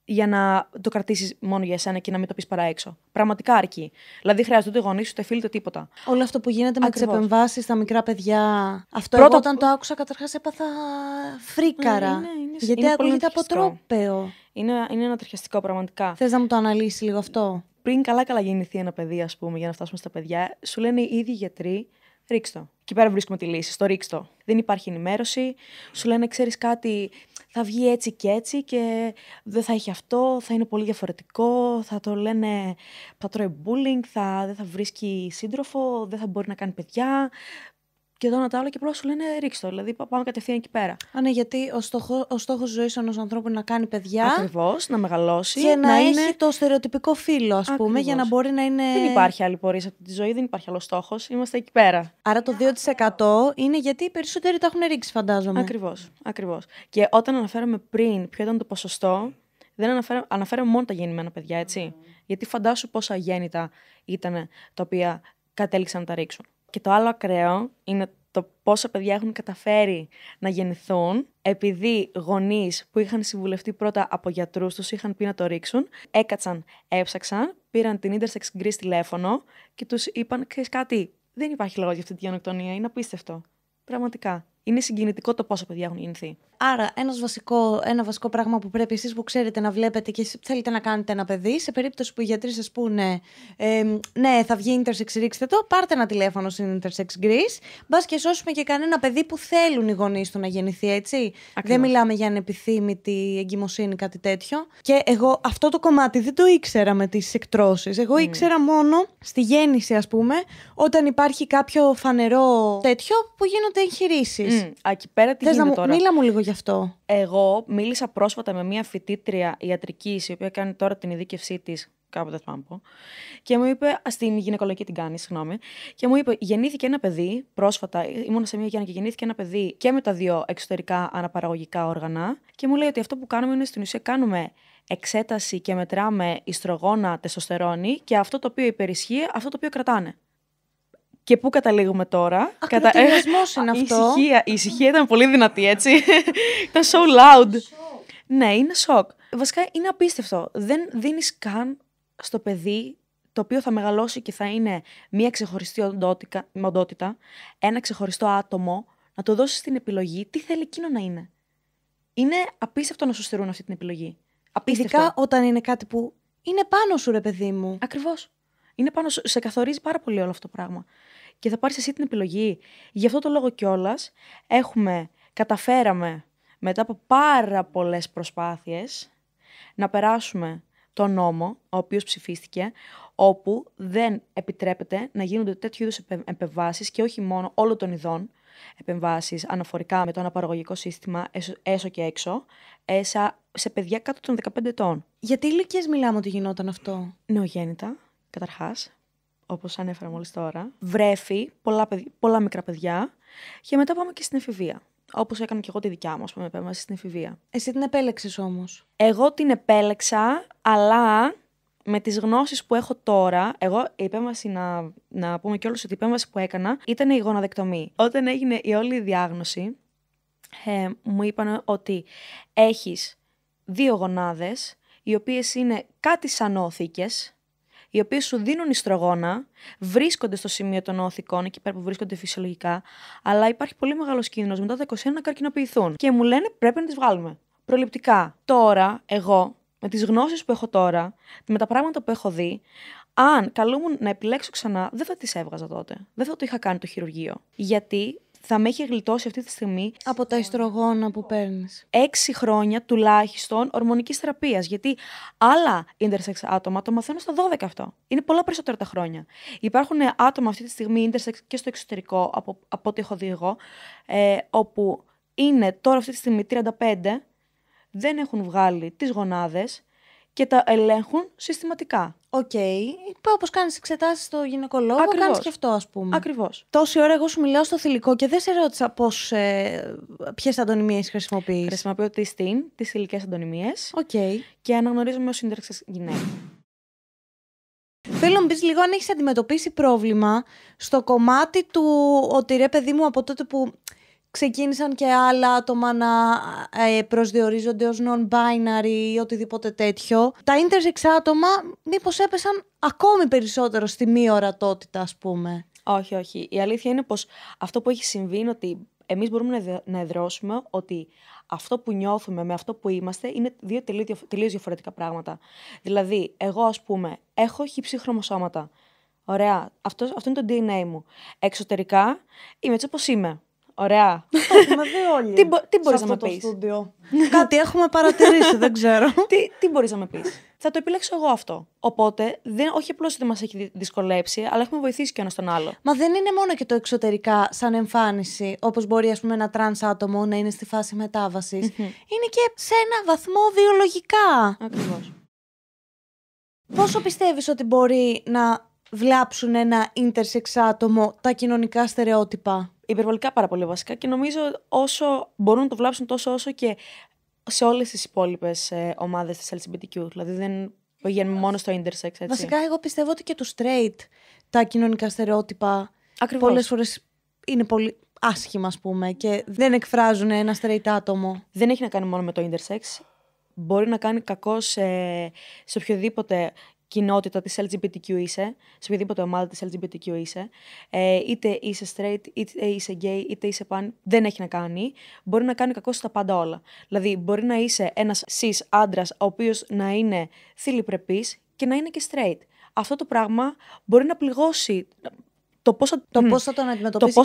για να το κρατήσεις μόνο για εσένα και να μην το πεις παρά έξω. Πραγματικά αρκεί. Δηλαδή, χρειάζεται ούτε γονείς, ούτε φίλοι, ούτε τίποτα. Όλο αυτό που γίνεται με τις επεμβάσει στα μικρά παιδιά. Αυτό εγώ, όταν το άκουσα, καταρχάς έπαθα φρίκαρα. Ναι, είναι... γιατί είναι ακούγεται αποτρόπαιο. Είναι, είναι ένα τριχιαστικό πραγματικά. Θες να μου το αναλύσεις λίγο αυτό. Πριν καλά-καλά γεννηθεί ένα παιδί, ας πούμε, για να φτάσουμε στα παιδιά, σου λένε οι ίδιοι γιατροί ρίξτο. Εκεί πέρα βρίσκουμε τη λύση, στο ρίξτο. Δεν υπάρχει ενημέρωση. Σου λένε, ξέρεις κάτι, θα βγει έτσι και έτσι και δεν θα έχει αυτό, θα είναι πολύ διαφορετικό, θα το λένε, θα τρώει bullying, θα, δεν θα βρίσκει σύντροφο, δεν θα μπορεί να κάνει παιδιά, και εδώ τα και απλά σου λένε ρίξτο. Δηλαδή πάμε κατευθείαν εκεί πέρα. Α, ναι, γιατί ο στόχο ο στόχος ζωής ενός ανθρώπου είναι να κάνει παιδιά. Ακριβώς, να μεγαλώσει. Και να, έχει είναι... το στερεοτυπικό φίλο, ας πούμε, για να μπορεί να είναι. Δεν υπάρχει άλλη πορεία σε αυτή τη ζωή, δεν υπάρχει άλλο στόχος. Είμαστε εκεί πέρα. Άρα το 2% είναι γιατί οι περισσότεροι τα έχουν ρίξει, φαντάζομαι. Ακριβώς. Ακριβώς. Και όταν αναφέραμε πριν ποιο ήταν το ποσοστό, δεν αναφέραμε, αναφέραμε μόνο τα γεννημένα παιδιά, έτσι. Γιατί φαντάσου πόσα γέννητα ήταν τα οποία κατέληξαν να τα ρίξουν. Και το άλλο ακραίο είναι το πόσα παιδιά έχουν καταφέρει να γεννηθούν επειδή γονείς που είχαν συμβουλευτεί πρώτα από γιατρούς τους είχαν πει να το ρίξουν, έκατσαν, έψαξαν, πήραν την intersex Greece τηλέφωνο και τους είπαν: Ξέρεις κάτι, δεν υπάρχει λόγο για αυτή τη γενοκτονία, είναι απίστευτο. Πραγματικά. Είναι συγκινητικό το πόσο παιδιά έχουν γεννηθεί. Άρα, ένας βασικό, ένα βασικό πράγμα που πρέπει εσείς που ξέρετε να βλέπετε και θέλετε να κάνετε ένα παιδί, σε περίπτωση που οι γιατροί σας πούνε ε, Ναι, θα βγει intersex, ρίξτε το, πάρτε ένα τηλέφωνο στην intersex Greece. Μπας και σώσουμε και κανένα παιδί που θέλουν οι γονείς του να γεννηθεί, έτσι. Δεν μιλάμε για ανεπιθύμητη εγκυμοσύνη, κάτι τέτοιο. Και εγώ αυτό το κομμάτι δεν το ήξερα με τις εκτρώσεις. Εγώ mm. ήξερα μόνο στη γέννηση, ας πούμε, όταν υπάρχει κάποιο φανερό τέτοιο που γίνονται εγχειρήσεις. Mm, εκεί πέρα τι γίνεται τώρα. Μίλα μου λίγο γι' αυτό. Εγώ μίλησα πρόσφατα με μια φοιτήτρια ιατρική, η οποία κάνει τώρα την ειδίκευσή της κάποτε θα πω. Και μου είπε, στην γυναικολογική την κάνει, συγγνώμη. Και μου είπε, γεννήθηκε ένα παιδί πρόσφατα, ε, ήμουν σε μια γέννα και γεννήθηκε ένα παιδί και με τα δύο εξωτερικά αναπαραγωγικά όργανα. Και μου λέει ότι αυτό που κάνουμε είναι στην ουσία κάνουμε εξέταση και μετράμε ιστρογόνα, τεστοστερόνη και αυτό το οποίο υπερισχύει, αυτό το οποίο κρατάνε. Και πού καταλήγουμε τώρα. Κατα... Ε, είναι αυτό. Η ησυχία, η ησυχία ήταν πολύ δυνατή, έτσι. ήταν so loud. ναι, είναι σοκ. Βασικά είναι απίστευτο. Δεν δίνεις καν στο παιδί το οποίο θα μεγαλώσει και θα είναι μια ξεχωριστή οντότητα, ένα ξεχωριστό άτομο, να το δώσεις την επιλογή τι θέλει εκείνο να είναι. Είναι απίστευτο να σου στερούν αυτή την επιλογή. Απίστευτο. Ειδικά όταν είναι κάτι που είναι πάνω σου, ρε παιδί μου. Ακριβώς. Είναι πάνω Σε καθορίζει πάρα πολύ όλο αυτό το πράγμα και θα πάρεις εσύ την επιλογή. Γι' αυτό το λόγο κιόλας έχουμε, καταφέραμε μετά από πάρα πολλές προσπάθειες, να περάσουμε τον νόμο, ο οποίος ψηφίστηκε, όπου δεν επιτρέπεται να γίνονται τέτοιου είδους επεμβάσεις, και όχι μόνο όλων των ειδών επεμβάσεις, αναφορικά με το αναπαραγωγικό σύστημα, έσω και έξω, σε παιδιά κάτω των 15 ετών. Γιατί ηλικίες μιλάμε ότι γινόταν αυτό, Νεογέννητα, καταρχάς, όπως ανέφερα μόλις τώρα, βρέφη πολλά, παιδι, πολλά μικρά παιδιά και μετά πάμε και στην εφηβεία. Όπως έκανα και εγώ τη δικιά μου, ας πούμε, επέμβαση στην εφηβεία. Εσύ την επέλεξες όμως. Εγώ την επέλεξα, αλλά με τις γνώσεις που έχω τώρα, εγώ η επέμβαση, να, να πούμε κιόλας ότι η επέμβαση που έκανα ήταν η γοναδεκτομή. Όταν έγινε η όλη διάγνωση, ε, μου είπαν ότι έχεις δύο γονάδες, οι οποίες είναι κάτι σαν όθηκες, οι οποίε σου δίνουν ιστρογόνα, βρίσκονται στο σημείο των οθικών, εκεί πέρα που βρίσκονται φυσιολογικά, αλλά υπάρχει πολύ μεγάλος κίνδυνος μετά τα 21 να καρκινοποιηθούν. Και μου λένε πρέπει να τις βγάλουμε. Προληπτικά. Τώρα, εγώ, με τις γνώσεις που έχω τώρα, με τα πράγματα που έχω δει, αν καλούμουν να επιλέξω ξανά, δεν θα τις έβγαζα τότε. Δεν θα το είχα κάνει το χειρουργείο. Γιατί θα με έχει γλιτώσει αυτή τη στιγμή. Από τα ιστρογόνα που παίρνεις. Έξι χρόνια τουλάχιστον ορμονικής θεραπείας. Γιατί άλλα intersex άτομα το μαθαίνουν στα 12 αυτό. Είναι πολλά περισσότερα τα χρόνια. Υπάρχουν άτομα αυτή τη στιγμή intersex και στο εξωτερικό, από, από ό,τι έχω δει εγώ, ε, όπου είναι τώρα αυτή τη στιγμή 35, δεν έχουν βγάλει τις γονάδες και τα ελέγχουν συστηματικά. Οκ. Okay. Όπως κάνεις εξετάσεις στο γυναικολόγο, κάνεις και αυτό, ας πούμε. Ακριβώς. Τόση ώρα εγώ σου μιλάω στο θηλυκό και δεν σε ρώτησα ε, ποιες αντωνυμίες χρησιμοποιείς. Χρησιμοποιώ τις, στην, τις θηλυκές αντωνυμίες. Οκ. Και αναγνωρίζομαι ως σύνταξη γυναίκας. Θέλω να μπει λίγο αν έχεις αντιμετωπίσει πρόβλημα στο κομμάτι του ότι ρε παιδί μου από τότε που ξεκίνησαν και άλλα άτομα να ε, προσδιορίζονται ως non-binary ή οτιδήποτε τέτοιο. Τα intersex άτομα μήπως έπεσαν ακόμη περισσότερο στη μη ορατότητα ας πούμε. Όχι, όχι. Η αλήθεια είναι πως αυτό που έχει συμβεί είναι ότι εμείς μπορούμε να εδρώσουμε ότι αυτό που νιώθουμε με αυτό που είμαστε είναι δύο τελείως διαφορετικά πράγματα. Δηλαδή, εγώ ας πούμε έχω χυψή χρωμοσώματα. Ωραία. Αυτός, αυτό είναι το DNA μου. Εξωτερικά είμαι έτσι όπως είμαι. Ωραία. έχουμε όλοι. Τι, μπορεί να με πει. Κάτι έχουμε παρατηρήσει, δεν ξέρω. τι μπορείς να με πεις. Θα το επιλέξω εγώ αυτό. Οπότε, δεν, όχι απλώς ότι μας έχει δυσκολέψει, αλλά έχουμε βοηθήσει και ένας τον άλλο. Μα δεν είναι μόνο και το εξωτερικά σαν εμφάνιση, όπως μπορεί ας πούμε, ένα τραν άτομο να είναι στη φάση Είναι και σε ένα βαθμό βιολογικά. Ακριβώς. Πόσο πιστεύεις ότι μπορεί να βλάψουν ένα intersex άτομο τα κοινωνικά στερεότυπα. Υπερβολικά πάρα πολύ βασικά και νομίζω όσο μπορούν να το βλάψουν τόσο όσο και σε όλες τις υπόλοιπες ε, ομάδες της LGBTQ. Δηλαδή δεν πηγαίνουμε μόνο στο intersex έτσι. Βασικά εγώ πιστεύω ότι και του straight τα κοινωνικά στερεότυπα Ακριβώς. πολλές φορές είναι πολύ άσχημα ας πούμε και δεν εκφράζουν ένα straight άτομο. Δεν έχει να κάνει μόνο με το intersex. Μπορεί να κάνει κακό σε οποιοδήποτε κοινότητα της LGBTQ είσαι, σε οποιαδήποτε ομάδα της LGBTQ είσαι, ε, είτε είσαι straight, είτε είσαι gay, είτε είσαι pan, δεν έχει να κάνει. Μπορεί να κάνει κακό στα πάντα όλα. Δηλαδή, μπορεί να είσαι ένας cis άντρας, ο οποίος να είναι θηλυπρεπής και να είναι και straight. Αυτό το πράγμα μπορεί να πληγώσει το πώ θα, το πώς θα τον αντιμετωπίσει, το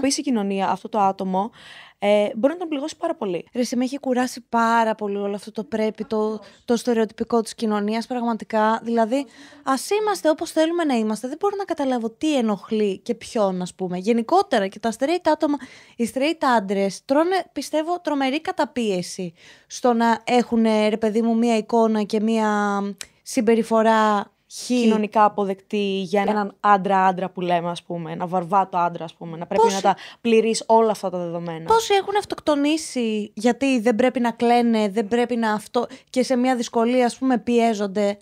πώς η, κοινωνία. αυτό το άτομο ε, μπορεί να τον πληγώσει πάρα πολύ. Ρε, με έχει κουράσει πάρα πολύ όλο αυτό το πρέπει, το, το στερεοτυπικό της κοινωνίας πραγματικά. Δηλαδή, ας είμαστε όπως θέλουμε να είμαστε. Δεν μπορώ να καταλάβω τι ενοχλεί και ποιον, ας πούμε. Γενικότερα και τα straight άτομα, οι straight άντρες τρώνε, πιστεύω, τρομερή καταπίεση στο να έχουν, ρε παιδί μου, μία εικόνα και μία συμπεριφορά κοινωνικά αποδεκτή για ναι. έναν άντρα-άντρα που λέμε, ας πούμε, ένα βαρβάτο άντρα, ας πούμε, να πρέπει να ε- τα πληρείς όλα αυτά τα δεδομένα. Πόσοι έχουν αυτοκτονήσει γιατί δεν πρέπει να κλαίνε, δεν πρέπει να αυτό. και σε μια δυσκολία, ας πούμε, πιέζονται.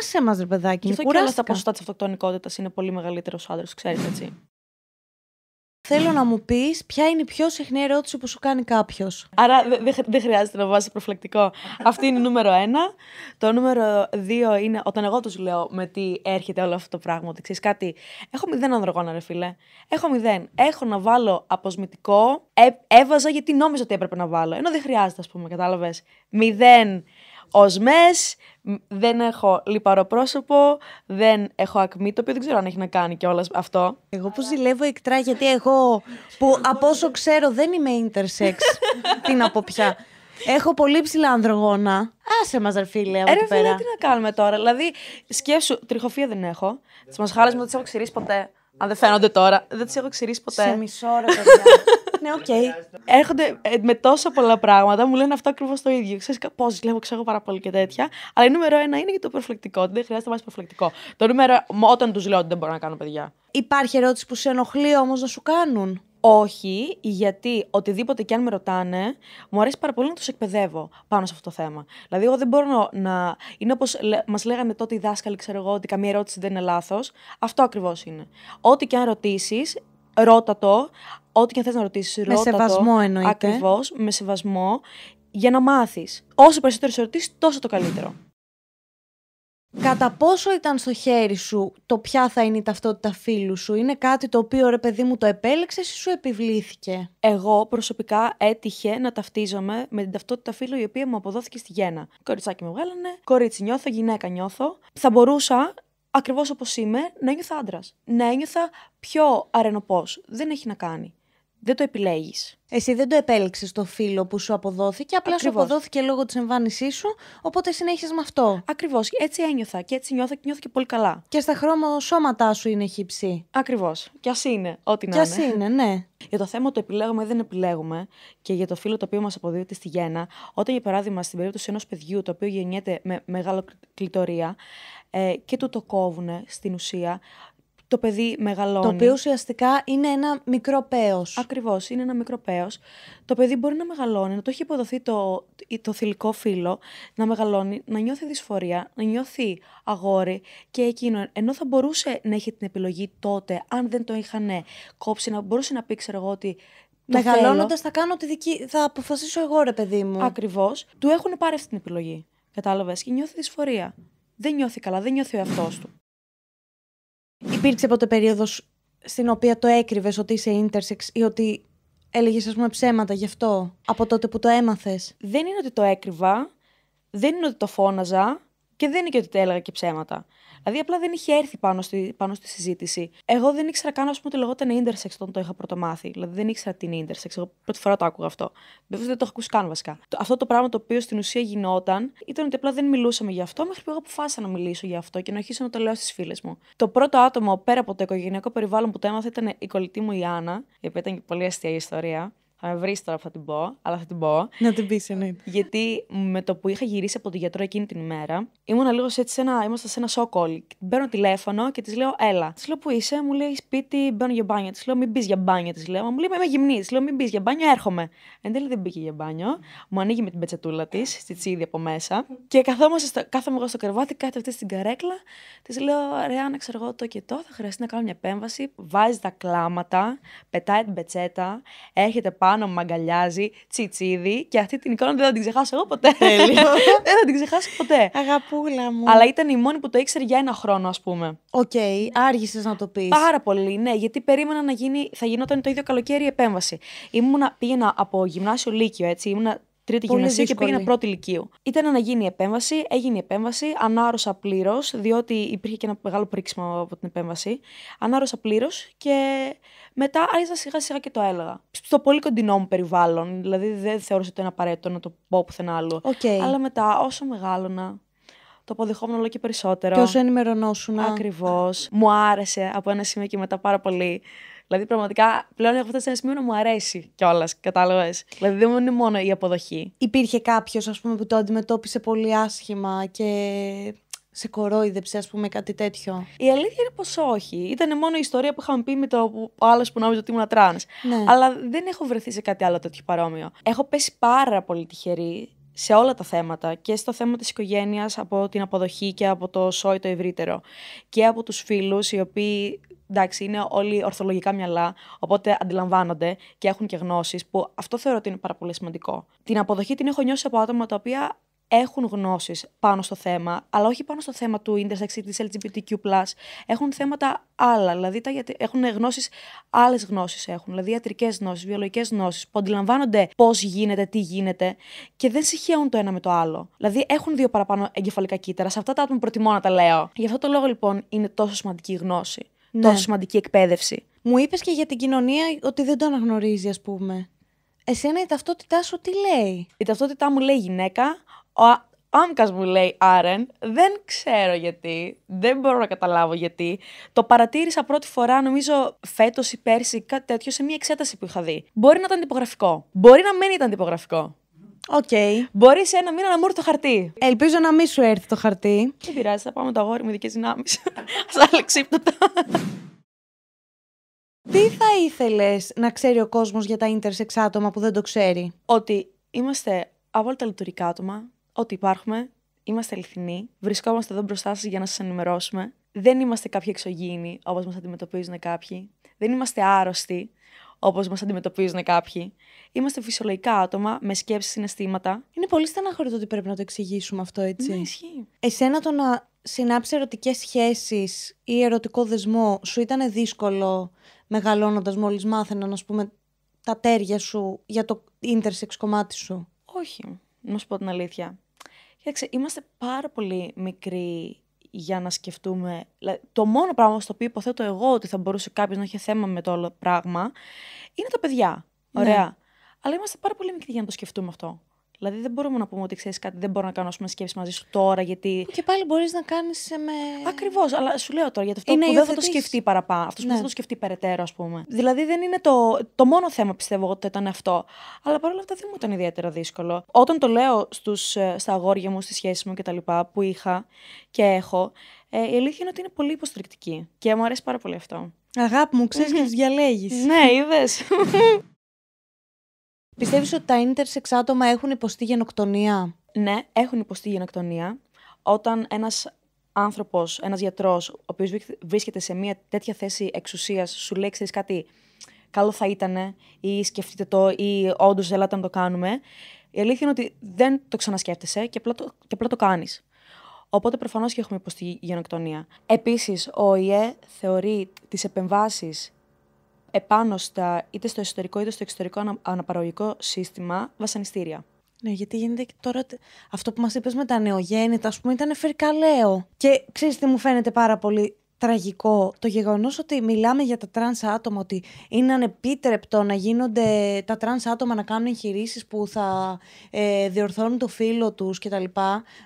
Άσε μας, ρε παιδάκι. Και αυτό και όλα τα ποσοστά της αυτοκτονικότητας είναι πολύ μεγαλύτερο άντρα, ξέρεις έτσι θέλω να μου πεις ποια είναι η πιο συχνή ερώτηση που σου κάνει κάποιος. Άρα δεν χρειάζεται να βάζει προφυλακτικό. Αυτή είναι νούμερο ένα. Το νούμερο δύο είναι όταν εγώ τους λέω με τι έρχεται όλο αυτό το πράγμα. Ότι ξέρεις κάτι, έχω μηδέν ανδρογόνα, ρε φίλε. Έχω μηδέν. Έχω να βάλω αποσμητικό. Ε, έβαζα γιατί νόμιζα ότι έπρεπε να βάλω. Ενώ δεν χρειάζεται, ας πούμε, κατάλαβες. Μηδέν οσμές, δεν έχω λιπαρό πρόσωπο, δεν έχω ακμή, το οποίο δεν ξέρω αν έχει να κάνει και όλα αυτό. Εγώ που ζηλεύω εκτρά, γιατί εγώ που από όσο ξέρω δεν είμαι intersex, τι να πω πια. Έχω πολύ ψηλά ανδρογόνα. Άσε μας, ρε φίλε. Ε, ρε φίλε, τι να κάνουμε τώρα. Δηλαδή, σκέψου, τριχοφία δεν έχω. Τις μασχάλες μου δεν τις έχω ξηρίσει ποτέ. Αν δεν φαίνονται τώρα, δεν τις έχω ξηρίσει ποτέ. Σε μισό ώρα, ναι, οκ. Okay. Έρχονται ε, με τόσα πολλά πράγματα, μου λένε αυτό ακριβώς το ίδιο. Ξέρεις πώ λέω, ξέρω πάρα πολύ και τέτοια. Αλλά η νούμερο ένα είναι για το προφυλακτικό. Δεν χρειάζεται να βάζεις προφυλακτικό. Το νούμερο, όταν τους λέω ότι δεν μπορώ να κάνω παιδιά. Υπάρχει ερώτηση που σε ενοχλεί όμως να σου κάνουν. Όχι, γιατί οτιδήποτε και αν με ρωτάνε, μου αρέσει πάρα πολύ να τους εκπαιδεύω πάνω σε αυτό το θέμα. Δηλαδή, εγώ δεν μπορώ να. Είναι όπως μας λέγανε τότε οι δάσκαλοι, ξέρω εγώ, ότι καμία ερώτηση δεν είναι λάθος. Αυτό ακριβώς είναι. Ό,τι και αν ρωτήσεις, ρώτα το, ό,τι και αν θες να ρωτήσεις, ρώτα Με σεβασμό εννοείται. Ακριβώς, με σεβασμό, για να μάθεις. Όσο περισσότερο ρωτήσεις, τόσο το καλύτερο. Κατά πόσο ήταν στο χέρι σου το ποια θα είναι η ταυτότητα φίλου σου, είναι κάτι το οποίο ρε παιδί μου το επέλεξες ή σου επιβλήθηκε. Εγώ προσωπικά έτυχε να ταυτίζομαι με την ταυτότητα φίλου η οποία μου αποδόθηκε στη γέννα. Κοριτσάκι με βγάλανε, κορίτσι νιώθω, γυναίκα νιώθω. Θα μπορούσα ακριβώς όπως είμαι, να ένιωθα άντρας. Να ένιωθα πιο αρενοπός. Δεν έχει να κάνει. Δεν το επιλέγεις. Εσύ δεν το επέλεξες το φίλο που σου αποδόθηκε, απλά σου αποδόθηκε λόγω της εμφάνισής σου, οπότε συνέχισες με αυτό. Ακριβώς. Έτσι ένιωθα και έτσι νιώθω και νιώθω και πολύ καλά. Και στα χρώμα σώματά σου είναι χύψη. Ακριβώς. Κι ας είναι, ό,τι να είναι. Κι είναι, ναι. Για το θέμα το επιλέγουμε ή δεν επιλέγουμε και για το φίλο το οποίο μας αποδίδεται στη γέννα, όταν για παράδειγμα στην περίπτωση ενός παιδιού το οποίο γεννιέται με μεγάλο κλητορία ε, και του το κόβουν στην ουσία, το παιδί μεγαλώνει. Το οποίο ουσιαστικά είναι ένα μικρό παίο. Ακριβώς, είναι ένα μικρό παίο. Το παιδί μπορεί να μεγαλώνει, να το έχει υποδοθεί το, το θηλυκό φύλλο, να μεγαλώνει, να νιώθει δυσφορία, να νιώθει αγόρι και εκείνο. Ενώ θα μπορούσε να έχει την επιλογή τότε, αν δεν το είχαν ε, κόψει, να μπορούσε να πει, ξέρω εγώ, ότι Μεγαλώνοντα, θα κάνω τη δική. Θα αποφασίσω εγώ, ρε παιδί μου. Ακριβώς. Του έχουν πάρει αυτή την επιλογή. Κατάλαβες και νιώθει δυσφορία. Δεν νιώθει καλά, δεν νιώθει ο εαυτός του. Υπήρξε ποτέ περίοδος στην οποία το έκρυβες ότι είσαι intersex ή ότι έλεγες, ας πούμε, ψέματα γι' αυτό από τότε που το έμαθες. Δεν είναι ότι το έκρυβα. Δεν είναι ότι το φώναζα. Και δεν είναι και ότι τα έλεγα και ψέματα. Δηλαδή, απλά δεν είχε έρθει πάνω στη, πάνω στη συζήτηση. Εγώ δεν ήξερα καν, ας πούμε, ότι λεγόταν intersex όταν το είχα πρωτομάθει. Δηλαδή, δεν ήξερα την intersex. Εγώ πρώτη φορά το άκουγα αυτό. Βέβαια, δεν το έχω ακούσει καν βασικά. Αυτό το πράγμα το οποίο στην ουσία γινόταν ήταν ότι απλά δεν μιλούσαμε γι' αυτό, μέχρι που εγώ αποφάσισα να μιλήσω γι' αυτό και να αρχίσω να το λέω στις φίλες μου. Το πρώτο άτομο πέρα από το οικογενειακό περιβάλλον που το έμαθα ήταν η κολλητή μου η Άννα, η οποία ήταν και πολύ αστεία η ιστορία. Θα με βρεις τώρα που θα την πω, αλλά θα την πω. Να την πεις, εννοείται. Γιατί με το που είχα γυρίσει από τον γιατρό εκείνη την ημέρα, ήμουν λίγος έτσι σε ένα, ήμασταν σε ένα σοκ όλοι. παίρνω τηλέφωνο και της λέω, Έλα. Της λέω που είσαι, μου λέει σπίτι, μπαίνω για μπάνιο. Της λέω, Μην μπεις για μπάνια. Της λέω, Μου λέει, Είμαι γυμνής. Της λέω, Μην μπεις για μπάνιο, έρχομαι. Εν τέλει δεν μπήκε για μπάνιο. Μου ανοίγει με την πετσατούλα της, στη τσίδη από μέσα. Και καθόμαστε στο, κάθομαι εγώ στο κρεβάτι, κάτω αυτή στην καρέκλα. Της λέω, Ρε, αν ξέρω εγώ το και το, θα χρειαστεί να κάνω μια επέμβαση. Βάζει τα κλάματα, πετάει την πετσέτα, έρχεται πάνω πάνω μου αγκαλιάζει, τσιτσίδι. Και αυτή την εικόνα δεν θα την ξεχάσω εγώ ποτέ. δεν θα την ξεχάσω ποτέ. Αγαπούλα μου. Αλλά ήταν η μόνη που το ήξερε για ένα χρόνο, ας πούμε. Οκ, okay, άργησες να το πεις. Πάρα πολύ, ναι, γιατί περίμενα να γίνει, θα γινόταν το ίδιο καλοκαίρι η επέμβαση. Ήμουνα, πήγαινα από γυμνάσιο Λύκειο, έτσι. Ήμουνα τρίτη και πήγαινα πρώτη ηλικίου. Ήταν να γίνει η επέμβαση, έγινε η επέμβαση, ανάρρωσα πλήρως, διότι υπήρχε και ένα μεγάλο πρίξιμο από την επέμβαση. Ανάρρωσα πλήρως και μετά άρχισα σιγά σιγά και το έλεγα. Στο πολύ κοντινό μου περιβάλλον, δηλαδή δεν θεώρησα ότι ήταν απαραίτητο να το πω πουθενά άλλο. Αλλά μετά όσο μεγάλωνα, το αποδεχόμουν όλο και περισσότερο. Και όσο ενημερωνόσουν. Ακριβώς. Μου άρεσε από ένα σημείο και μετά πάρα πολύ Δηλαδή, πραγματικά πλέον έχω φτάσει σε ένα σημείο να μου αρέσει κιόλας. Κατάλαβες. Δηλαδή, δεν είναι μόνο η αποδοχή. Υπήρχε κάποιος, ας πούμε, που το αντιμετώπισε πολύ άσχημα και σε κορόιδεψε, ας πούμε, κάτι τέτοιο. Η αλήθεια είναι πως όχι. Ήταν μόνο η ιστορία που είχαμε πει με το άλλος που νόμιζε ότι ήμουν τραν. Ναι. Αλλά δεν έχω βρεθεί σε κάτι άλλο τέτοιο παρόμοιο. Έχω πέσει πάρα πολύ τυχερή σε όλα τα θέματα και στο θέμα της οικογένειας από την αποδοχή και από το σόι το ευρύτερο και από τους φίλους οι οποίοι εντάξει, είναι όλοι ορθολογικά μυαλά, οπότε αντιλαμβάνονται και έχουν και γνώσεις, που αυτό θεωρώ ότι είναι πάρα πολύ σημαντικό. Την αποδοχή την έχω νιώσει από άτομα τα οποία έχουν γνώσεις πάνω στο θέμα, αλλά όχι πάνω στο θέμα του intersex ή της LGBTQ. Έχουν θέματα άλλα. Δηλαδή έχουν γνώσεις, άλλες γνώσεις έχουν. Δηλαδή ιατρικές γνώσεις, βιολογικές γνώσεις, που αντιλαμβάνονται πώς γίνεται, τι γίνεται και δεν συγχαίουν το ένα με το άλλο. Δηλαδή έχουν δύο παραπάνω εγκεφαλικά κύτταρα. Σε αυτά τα άτομα προτιμώ να τα λέω. Γι' αυτό το λόγο λοιπόν είναι τόσο σημαντική η γνώση ναι. τόσο σημαντική εκπαίδευση. Μου είπες και για την κοινωνία ότι δεν το αναγνωρίζει, ας πούμε. Εσένα η ταυτότητά σου τι λέει. Η ταυτότητά μου λέει γυναίκα, ο άμκας μου λέει άρεν. Δεν ξέρω γιατί, δεν μπορώ να καταλάβω γιατί. Το παρατήρησα πρώτη φορά, νομίζω φέτος ή πέρσι, κάτι τέτοιο, σε μια εξέταση που είχα δει. Μπορεί να ήταν τυπογραφικό. Μπορεί να μην ήταν τυπογραφικό. Okay. Μπορεί ένα μήνα να μου έρθει το χαρτί. Ελπίζω να μην σου έρθει το χαρτί. Δεν πειράζει, θα πάμε το αγόρι μου ειδικές δυνάμεις. Ας αλεξίπτωτα. Τι θα ήθελες να ξέρει ο κόσμος για τα intersex άτομα που δεν το ξέρει, Ότι είμαστε απόλυτα λειτουργικά άτομα, ότι υπάρχουμε, είμαστε αληθινοί, βρισκόμαστε εδώ μπροστά σας για να σας ενημερώσουμε. Δεν είμαστε κάποιοι εξωγήινοι όπως μας αντιμετωπίζουν κάποιοι. Δεν είμαστε άρρωστοι όπως μας αντιμετωπίζουν κάποιοι. Είμαστε φυσιολογικά άτομα με σκέψεις, συναισθήματα. Είναι πολύ στεναχωρητό ότι πρέπει να το εξηγήσουμε αυτό, έτσι. Ναι, ισχύει. Εσένα το να συνάψεις ερωτικές σχέσεις ή ερωτικό δεσμό σου ήταν δύσκολο μεγαλώνοντας μόλις μάθαιναν, ας πούμε, τα τέρια σου για το intersex κομμάτι σου. Όχι, να σου πω την αλήθεια. Κοιτάξτε, είμαστε πάρα πολύ μικροί για να σκεφτούμε. Δηλαδή, το μόνο πράγμα στο οποίο υποθέτω εγώ ότι θα μπορούσε κάποιος να έχει θέμα με το όλο πράγμα είναι τα παιδιά. Ναι. Ωραία. Αλλά είμαστε πάρα πολύ μικροί για να το σκεφτούμε αυτό. Δηλαδή δεν μπορούμε να πούμε ότι ξέρεις κάτι, δεν μπορώ να κάνω πούμε, σκέψη μαζί σου τώρα. Γιατί... Και πάλι μπορείς να κάνεις ε, με. Ακριβώς, αλλά σου λέω τώρα γιατί αυτό που δεν θα το σκεφτεί παραπάνω. Αυτό ναι. που θα το σκεφτεί περαιτέρω, ας πούμε. Δηλαδή δεν είναι το, το μόνο θέμα, πιστεύω ότι ήταν αυτό. Αλλά παρόλα αυτά δεν μου ήταν ιδιαίτερα δύσκολο. Όταν το λέω στους, ε, στα αγόρια μου, στη σχέση μου κτλ. που είχα και έχω, ε, η αλήθεια είναι ότι είναι πολύ υποστρικτική Και μου αρέσει πάρα πολύ αυτό. Αγάπη μου, ξέρεις και τους διαλέγεις. Ναι, είδες. Πιστεύεις ότι τα intersex άτομα έχουν υποστεί γενοκτονία. Ναι, έχουν υποστεί γενοκτονία. Όταν ένας άνθρωπος, ένας γιατρός, ο οποίος βρίσκεται σε μια τέτοια θέση εξουσίας, σου λέει: Ξέρεις κάτι, καλό θα ήταν, ή σκεφτείτε το, ή όντως ελάτε να το κάνουμε. Η αλήθεια είναι ότι δεν το ξανασκέφτεσαι και απλά το, και απλά το κάνεις. Οπότε προφανώς και έχουμε υποστεί γενοκτονία. Επίσης, ο ΙΕ θεωρεί τις επεμβάσεις επάνω στα είτε στο εσωτερικό είτε στο εξωτερικό ανα, αναπαραγωγικό σύστημα βασανιστήρια. Ναι, γιατί γίνεται και τώρα. Αυτό που μας είπες με τα νεογέννητα, ας πούμε, ήταν φερκαλαίο. Και ξέρεις τι μου φαίνεται πάρα πολύ τραγικό. Το γεγονός ότι μιλάμε για τα τραν άτομα, ότι είναι ανεπίτρεπτο να γίνονται τα τραν άτομα να κάνουν εγχειρήσεις που θα ε, διορθώνουν το φύλλο τους κτλ.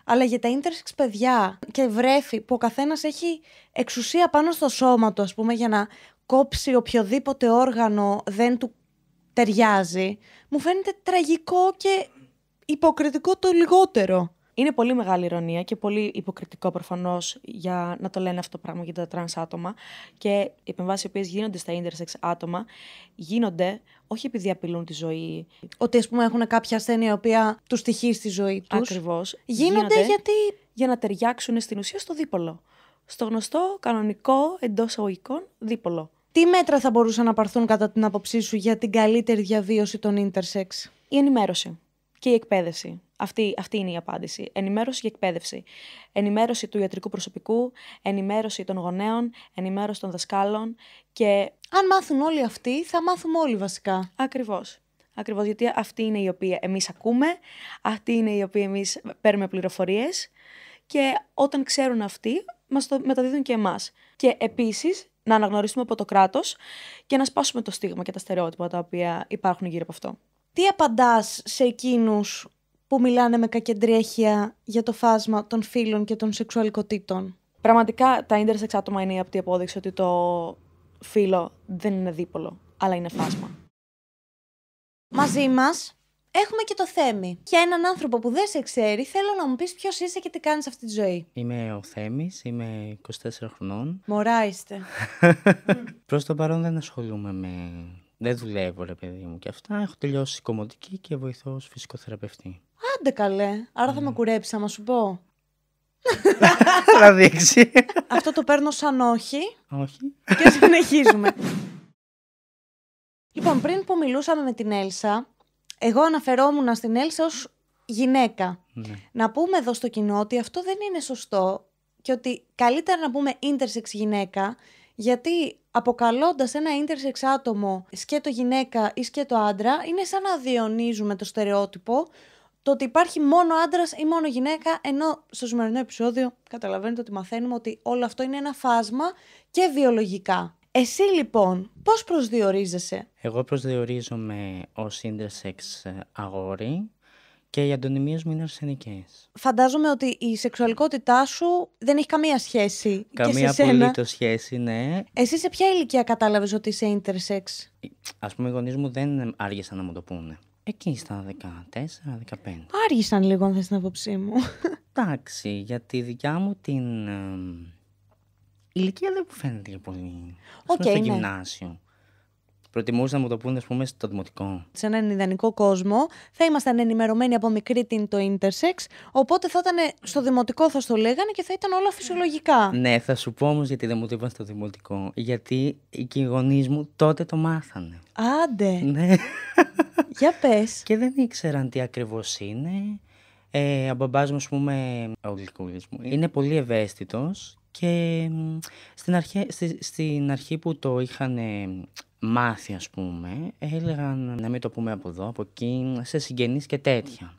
Αλλά για τα intersex παιδιά και βρέφη που ο καθένας έχει εξουσία πάνω στο σώμα του, ας πούμε, για να κόψει οποιοδήποτε όργανο δεν του ταιριάζει, μου φαίνεται τραγικό και υποκριτικό το λιγότερο. Είναι πολύ μεγάλη ηρωνία και πολύ υποκριτικό προφανώς για να το λένε αυτό το πράγμα για τα τρανς άτομα. Και οι επεμβάσεις οι οποίες γίνονται στα intersex άτομα γίνονται όχι επειδή απειλούν τη ζωή. Ότι ας πούμε έχουν κάποια ασθένεια η οποία τους στοιχεί στη ζωή τους. Ακριβώς. Γίνονται, γίνονται γιατί. Για να ταιριάξουν στην ουσία στο δίπολο. Στο γνωστό, κανονικό, εντός αγωγικών, δίπολο. Τι μέτρα θα μπορούσαν να πάρθουν κατά την άποψή σου για την καλύτερη διαβίωση των intersex. Η ενημέρωση και η εκπαίδευση. Αυτή, αυτή είναι η απάντηση. Ενημέρωση και εκπαίδευση. Ενημέρωση του ιατρικού προσωπικού, ενημέρωση των γονέων, ενημέρωση των δασκάλων και... Αν μάθουν όλοι αυτοί, θα μάθουμε όλοι βασικά. Ακριβώς. Ακριβώς, γιατί αυτή είναι η οποία εμείς ακούμε, αυτή είναι η οποία εμείς παίρνουμε πληροφορίες και όταν ξέρουν αυτοί, μας το μεταδίδουν και εμάς. Και επίσης, να αναγνωρίσουμε από το κράτος και να σπάσουμε το στίγμα και τα στερεότυπα τα οποία υπάρχουν γύρω από αυτό. Τι απαντάς σε εκείνους που μιλάνε με κακεντρέχεια για το φάσμα των φίλων και των σεξουαλικοτήτων. Πραγματικά τα ίντερσεξ άτομα είναι η απτή απόδειξη ότι το φίλο δεν είναι δίπολο, αλλά είναι φάσμα. Μαζί μας Έχουμε και το Θέμη. Για έναν άνθρωπο που δεν σε ξέρει, θέλω να μου πεις ποιος είσαι και τι κάνεις αυτή τη ζωή. Είμαι ο Θέμης, είμαι 24 χρονών. Μωρά είστε. Προς το παρόν δεν ασχολούμαι με δεν δουλεύω, ρε παιδί μου και αυτά. Έχω τελειώσει κομμωτική και βοηθώ φυσικοθεραπευτή. Άντε καλέ. Άρα θα με ναι. κουρέψεις, άμα σου πω. Θα δείξει. Αυτό το παίρνω σαν όχι. Όχι. Και συνεχίζουμε. λοιπόν, πριν που μιλούσαμε με την Έλσα, εγώ αναφερόμουν στην Έλσα ως γυναίκα. Ναι. Να πούμε εδώ στο κοινό ότι αυτό δεν είναι σωστό και ότι καλύτερα να πούμε intersex γυναίκα γιατί αποκαλώντας ένα intersex άτομο σκέτο γυναίκα ή σκέτο άντρα είναι σαν να διονύζουμε το στερεότυπο το ότι υπάρχει μόνο άντρας ή μόνο γυναίκα, ενώ στο σημερινό επεισόδιο καταλαβαίνετε ότι μαθαίνουμε ότι όλο αυτό είναι ένα φάσμα και βιολογικά. Εσύ λοιπόν, πώς προσδιορίζεσαι? Εγώ προσδιορίζομαι ως intersex αγόρι και οι αντωνυμίες μου είναι αρσενικές. Φαντάζομαι ότι η σεξουαλικότητά σου δεν έχει καμία σχέση Καμία και Καμία απολύτως σχέση, ναι. Εσύ σε ποια ηλικία κατάλαβες ότι είσαι intersex? Ας πούμε οι γονείς μου δεν άργησαν να μου το πούνε. Εκεί στα 14-15. Άργησαν λίγο αν θες την άποψή μου. Εντάξει, για τη δικιά μου την ηλικία δεν μου φαίνεται και πολύ. Okay, στο ναι. γυμνάσιο. Προτιμούσα να μου το πούνε, ας πούμε, στο δημοτικό. Σε έναν ιδανικό κόσμο θα ήμασταν ενημερωμένοι από μικρή την το intersex. Οπότε θα ήταν στο δημοτικό, θα στο λέγανε και θα ήταν όλα φυσιολογικά. Ναι, θα σου πω όμως γιατί δεν μου το είπαν στο δημοτικό. Γιατί οι γονείς μου τότε το μάθανε. Άντε. Ναι. Για πες. Και δεν ήξεραν τι ακριβώς είναι. Ε, ο μπαμπάς μου, πούμε, ο γλυκούλης μου, είναι πολύ ευαίσθητος. Και στην αρχή, στη, αρχή που το είχαν μάθει ας πούμε, έλεγαν να μην το πούμε από εδώ, από εκεί, σε συγγενείς και τέτοια.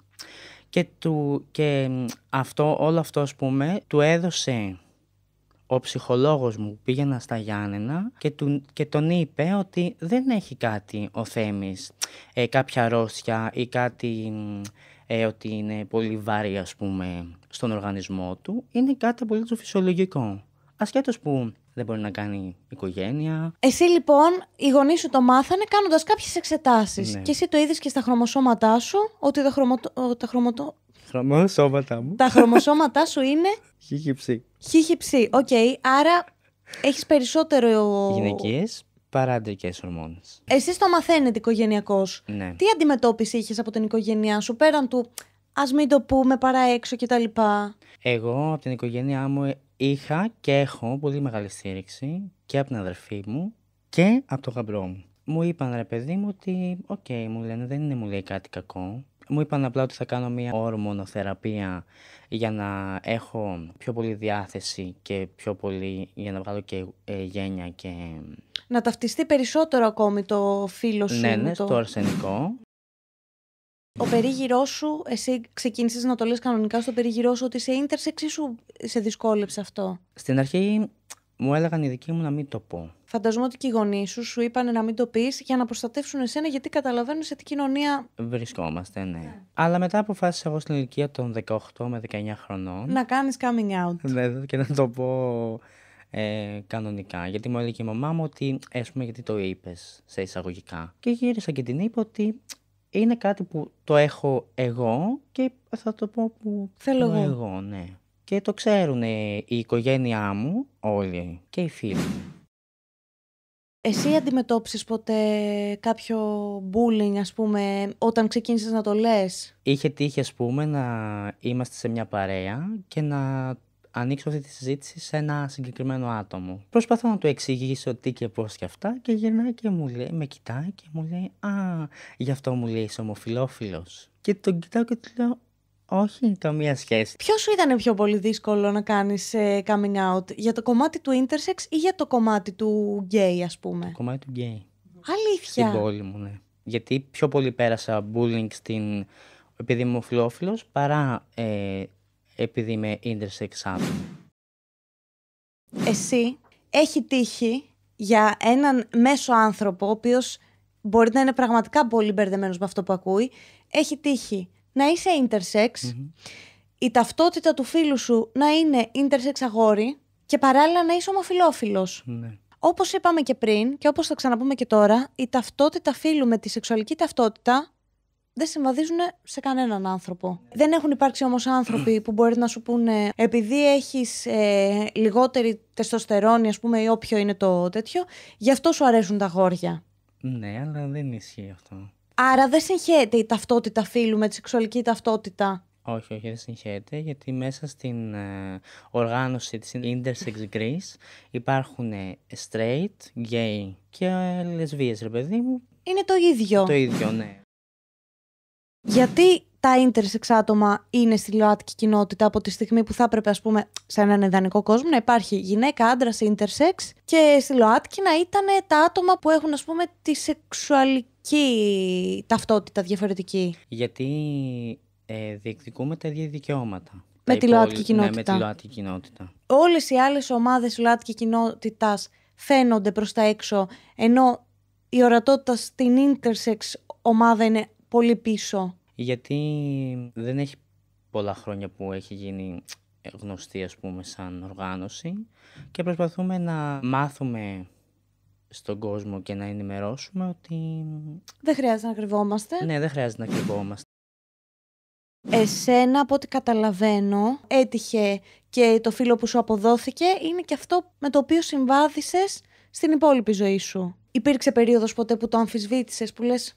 Και, του, και αυτό, όλο αυτό ας πούμε, του έδωσε ο ψυχολόγος μου που πήγαινα στα Γιάννενα και, του, και τον είπε ότι δεν έχει κάτι ο Θέμης, ε, κάποια αρρώστια ή κάτι ε, ότι είναι πολύ βαρύ ας πούμε στον οργανισμό του, είναι κάτι πολύ φυσιολογικό. Ασχέτως που δεν μπορεί να κάνει οικογένεια. Εσύ λοιπόν, οι γονείς σου το μάθανε κάνοντας κάποιες εξετάσεις. Ναι. Και εσύ το είδες και στα χρωμοσώματά σου ότι τα, χρωμο... τα χρωμοσώματά μου. Τα χρωμοσώματά σου είναι. Χίχυψη. Χίχυψη. Οκ. Άρα έχεις περισσότερο. Γυναικείες παρά αντρικέ ορμόνε. Εσύ το μαθαίνετε οικογενειακώς. Ναι. Τι αντιμετώπιση είχες από την οικογένειά σου πέραν του ας μην το πούμε παρά έξω κτλ. Εγώ από την οικογένειά μου είχα και έχω πολύ μεγάλη στήριξη και από την αδερφή μου και από τον γαμπρό μου. Μου είπαν ρε παιδί μου ότι, οκ, okay, μου λένε δεν είναι μου λέει κάτι κακό. Μου είπαν απλά ότι θα κάνω μία ορμονοθεραπεία για να έχω πιο πολύ διάθεση και πιο πολύ για να βγάλω και ε, γένεια και... Να ταυτιστεί περισσότερο ακόμη το φίλο σου. Ναι, ναι, το... στο αρσενικό. Ο περίγυρός σου, εσύ ξεκίνησες να το λες κανονικά στο περίγυρό σου ότι σε ίντερσεξ ή σου σε δυσκόλεψε αυτό. Στην αρχή μου έλεγαν οι δικοί μου να μην το πω. Φανταζόμαι ότι και οι γονείς σου σου είπαν να μην το πεις για να προστατεύσουν εσένα, γιατί καταλαβαίνουν σε τι κοινωνία. Βρισκόμαστε, ναι. Αλλά μετά αποφάσισα εγώ στην ηλικία των 18 με 19 χρονών. Να κάνεις coming out. Ναι, και να το πω ε, κανονικά. Γιατί μου έλεγε η μαμά μου ότι, ε, ας πούμε, γιατί το είπες σε εισαγωγικά. Και γύρισα και την είπα ότι είναι κάτι που το έχω εγώ και θα το πω που θέλω εγώ. εγώ ναι και το ξέρουν ε, η οικογένειά μου όλοι και οι φίλοι μου. Εσύ αντιμετώπισες ποτέ κάποιο bullying, ας πούμε, όταν ξεκίνησες να το λες. Είχε τύχει, ας πούμε, να είμαστε σε μια παρέα και να ανοίξω αυτή τη συζήτηση σε ένα συγκεκριμένο άτομο. Προσπαθώ να του εξηγήσω τι και πώς και αυτά και γυρνάει και μου λέει, με κοιτάει και μου λέει «Α, γι' αυτό μου λέει είσαι ομοφιλόφιλος». Και τον κοιτάω και του λέω όχι, καμία σχέση. Ποιος σου ήταν πιο πολύ δύσκολο να κάνεις ε, coming out, για το κομμάτι του intersex ή για το κομμάτι του gay, ας πούμε. Το κομμάτι του gay. Αλήθεια. Στην πόλη μου, ναι. Γιατί πιο πολύ πέρασα bullying στην... επειδή είμαι φιλόφιλο παρά ε, επειδή είμαι intersex άτομο. Εσύ έχει τύχει για έναν μέσο άνθρωπο, ο οποίος μπορεί να είναι πραγματικά πολύ μπερδεμένος με αυτό που ακούει, έχει τύχει να είσαι intersex, η ταυτότητα του φίλου σου να είναι intersex αγόρι και παράλληλα να είσαι ομοφιλόφιλος. Ναι. Όπως είπαμε και πριν και όπως θα ξαναπούμε και τώρα, η ταυτότητα φίλου με τη σεξουαλική ταυτότητα δεν συμβαδίζουν σε κανέναν άνθρωπο. Δεν έχουν υπάρξει όμως άνθρωποι που μπορεί να σου πούνε επειδή έχεις ε, λιγότερη τεστοστερόνη ας πούμε ή όποιο είναι το τέτοιο, γι' αυτό σου αρέσουν τα γόρια. Ναι, αλλά δεν ισχύει αυτό. Άρα δεν συγχαίρεται η ταυτότητα φίλου με τη σεξουαλική ταυτότητα. Όχι, όχι, δεν συγχαίρεται, γιατί μέσα στην ε, οργάνωση της Intersex Greece υπάρχουν ε, straight, gay και λεσβίες, ρε παιδί μου. Είναι το ίδιο. Το ίδιο, ναι. Γιατί τα intersex άτομα είναι στη ΛΟΑΤΚΙ κοινότητα από τη στιγμή που θα έπρεπε, ας πούμε, σε έναν ιδανικό κόσμο να υπάρχει γυναίκα, άντρα, intersex και στη ΛΟΑΤΚΙ να ήταν τα άτομα που έχουν, ας πούμε, τη σεξουαλική ταυτότητα διαφορετική. Γιατί ε, διεκδικούμε τα ίδια δικαιώματα. Με τη ΛΟΑΤΚΙ κοινότητα. Ναι, με τη ΛΟΑΤΚΙ κοινότητα. Όλες οι άλλες ομάδες ΛΟΑΤΚΙ κοινότητας φαίνονται προς τα έξω, ενώ η ορατότητα στην intersex ομάδα είναι πολύ πίσω γιατί δεν έχει πολλά χρόνια που έχει γίνει γνωστή ας πούμε σαν οργάνωση και προσπαθούμε να μάθουμε στον κόσμο και να ενημερώσουμε ότι... Δεν χρειάζεται να κρυβόμαστε. Ναι, δεν χρειάζεται να κρυβόμαστε. Εσένα, από ό,τι καταλαβαίνω, έτυχε και το φίλο που σου αποδόθηκε είναι και αυτό με το οποίο συμβάδισες στην υπόλοιπη ζωή σου. Υπήρξε περίοδος ποτέ που το αμφισβήτησες, που λες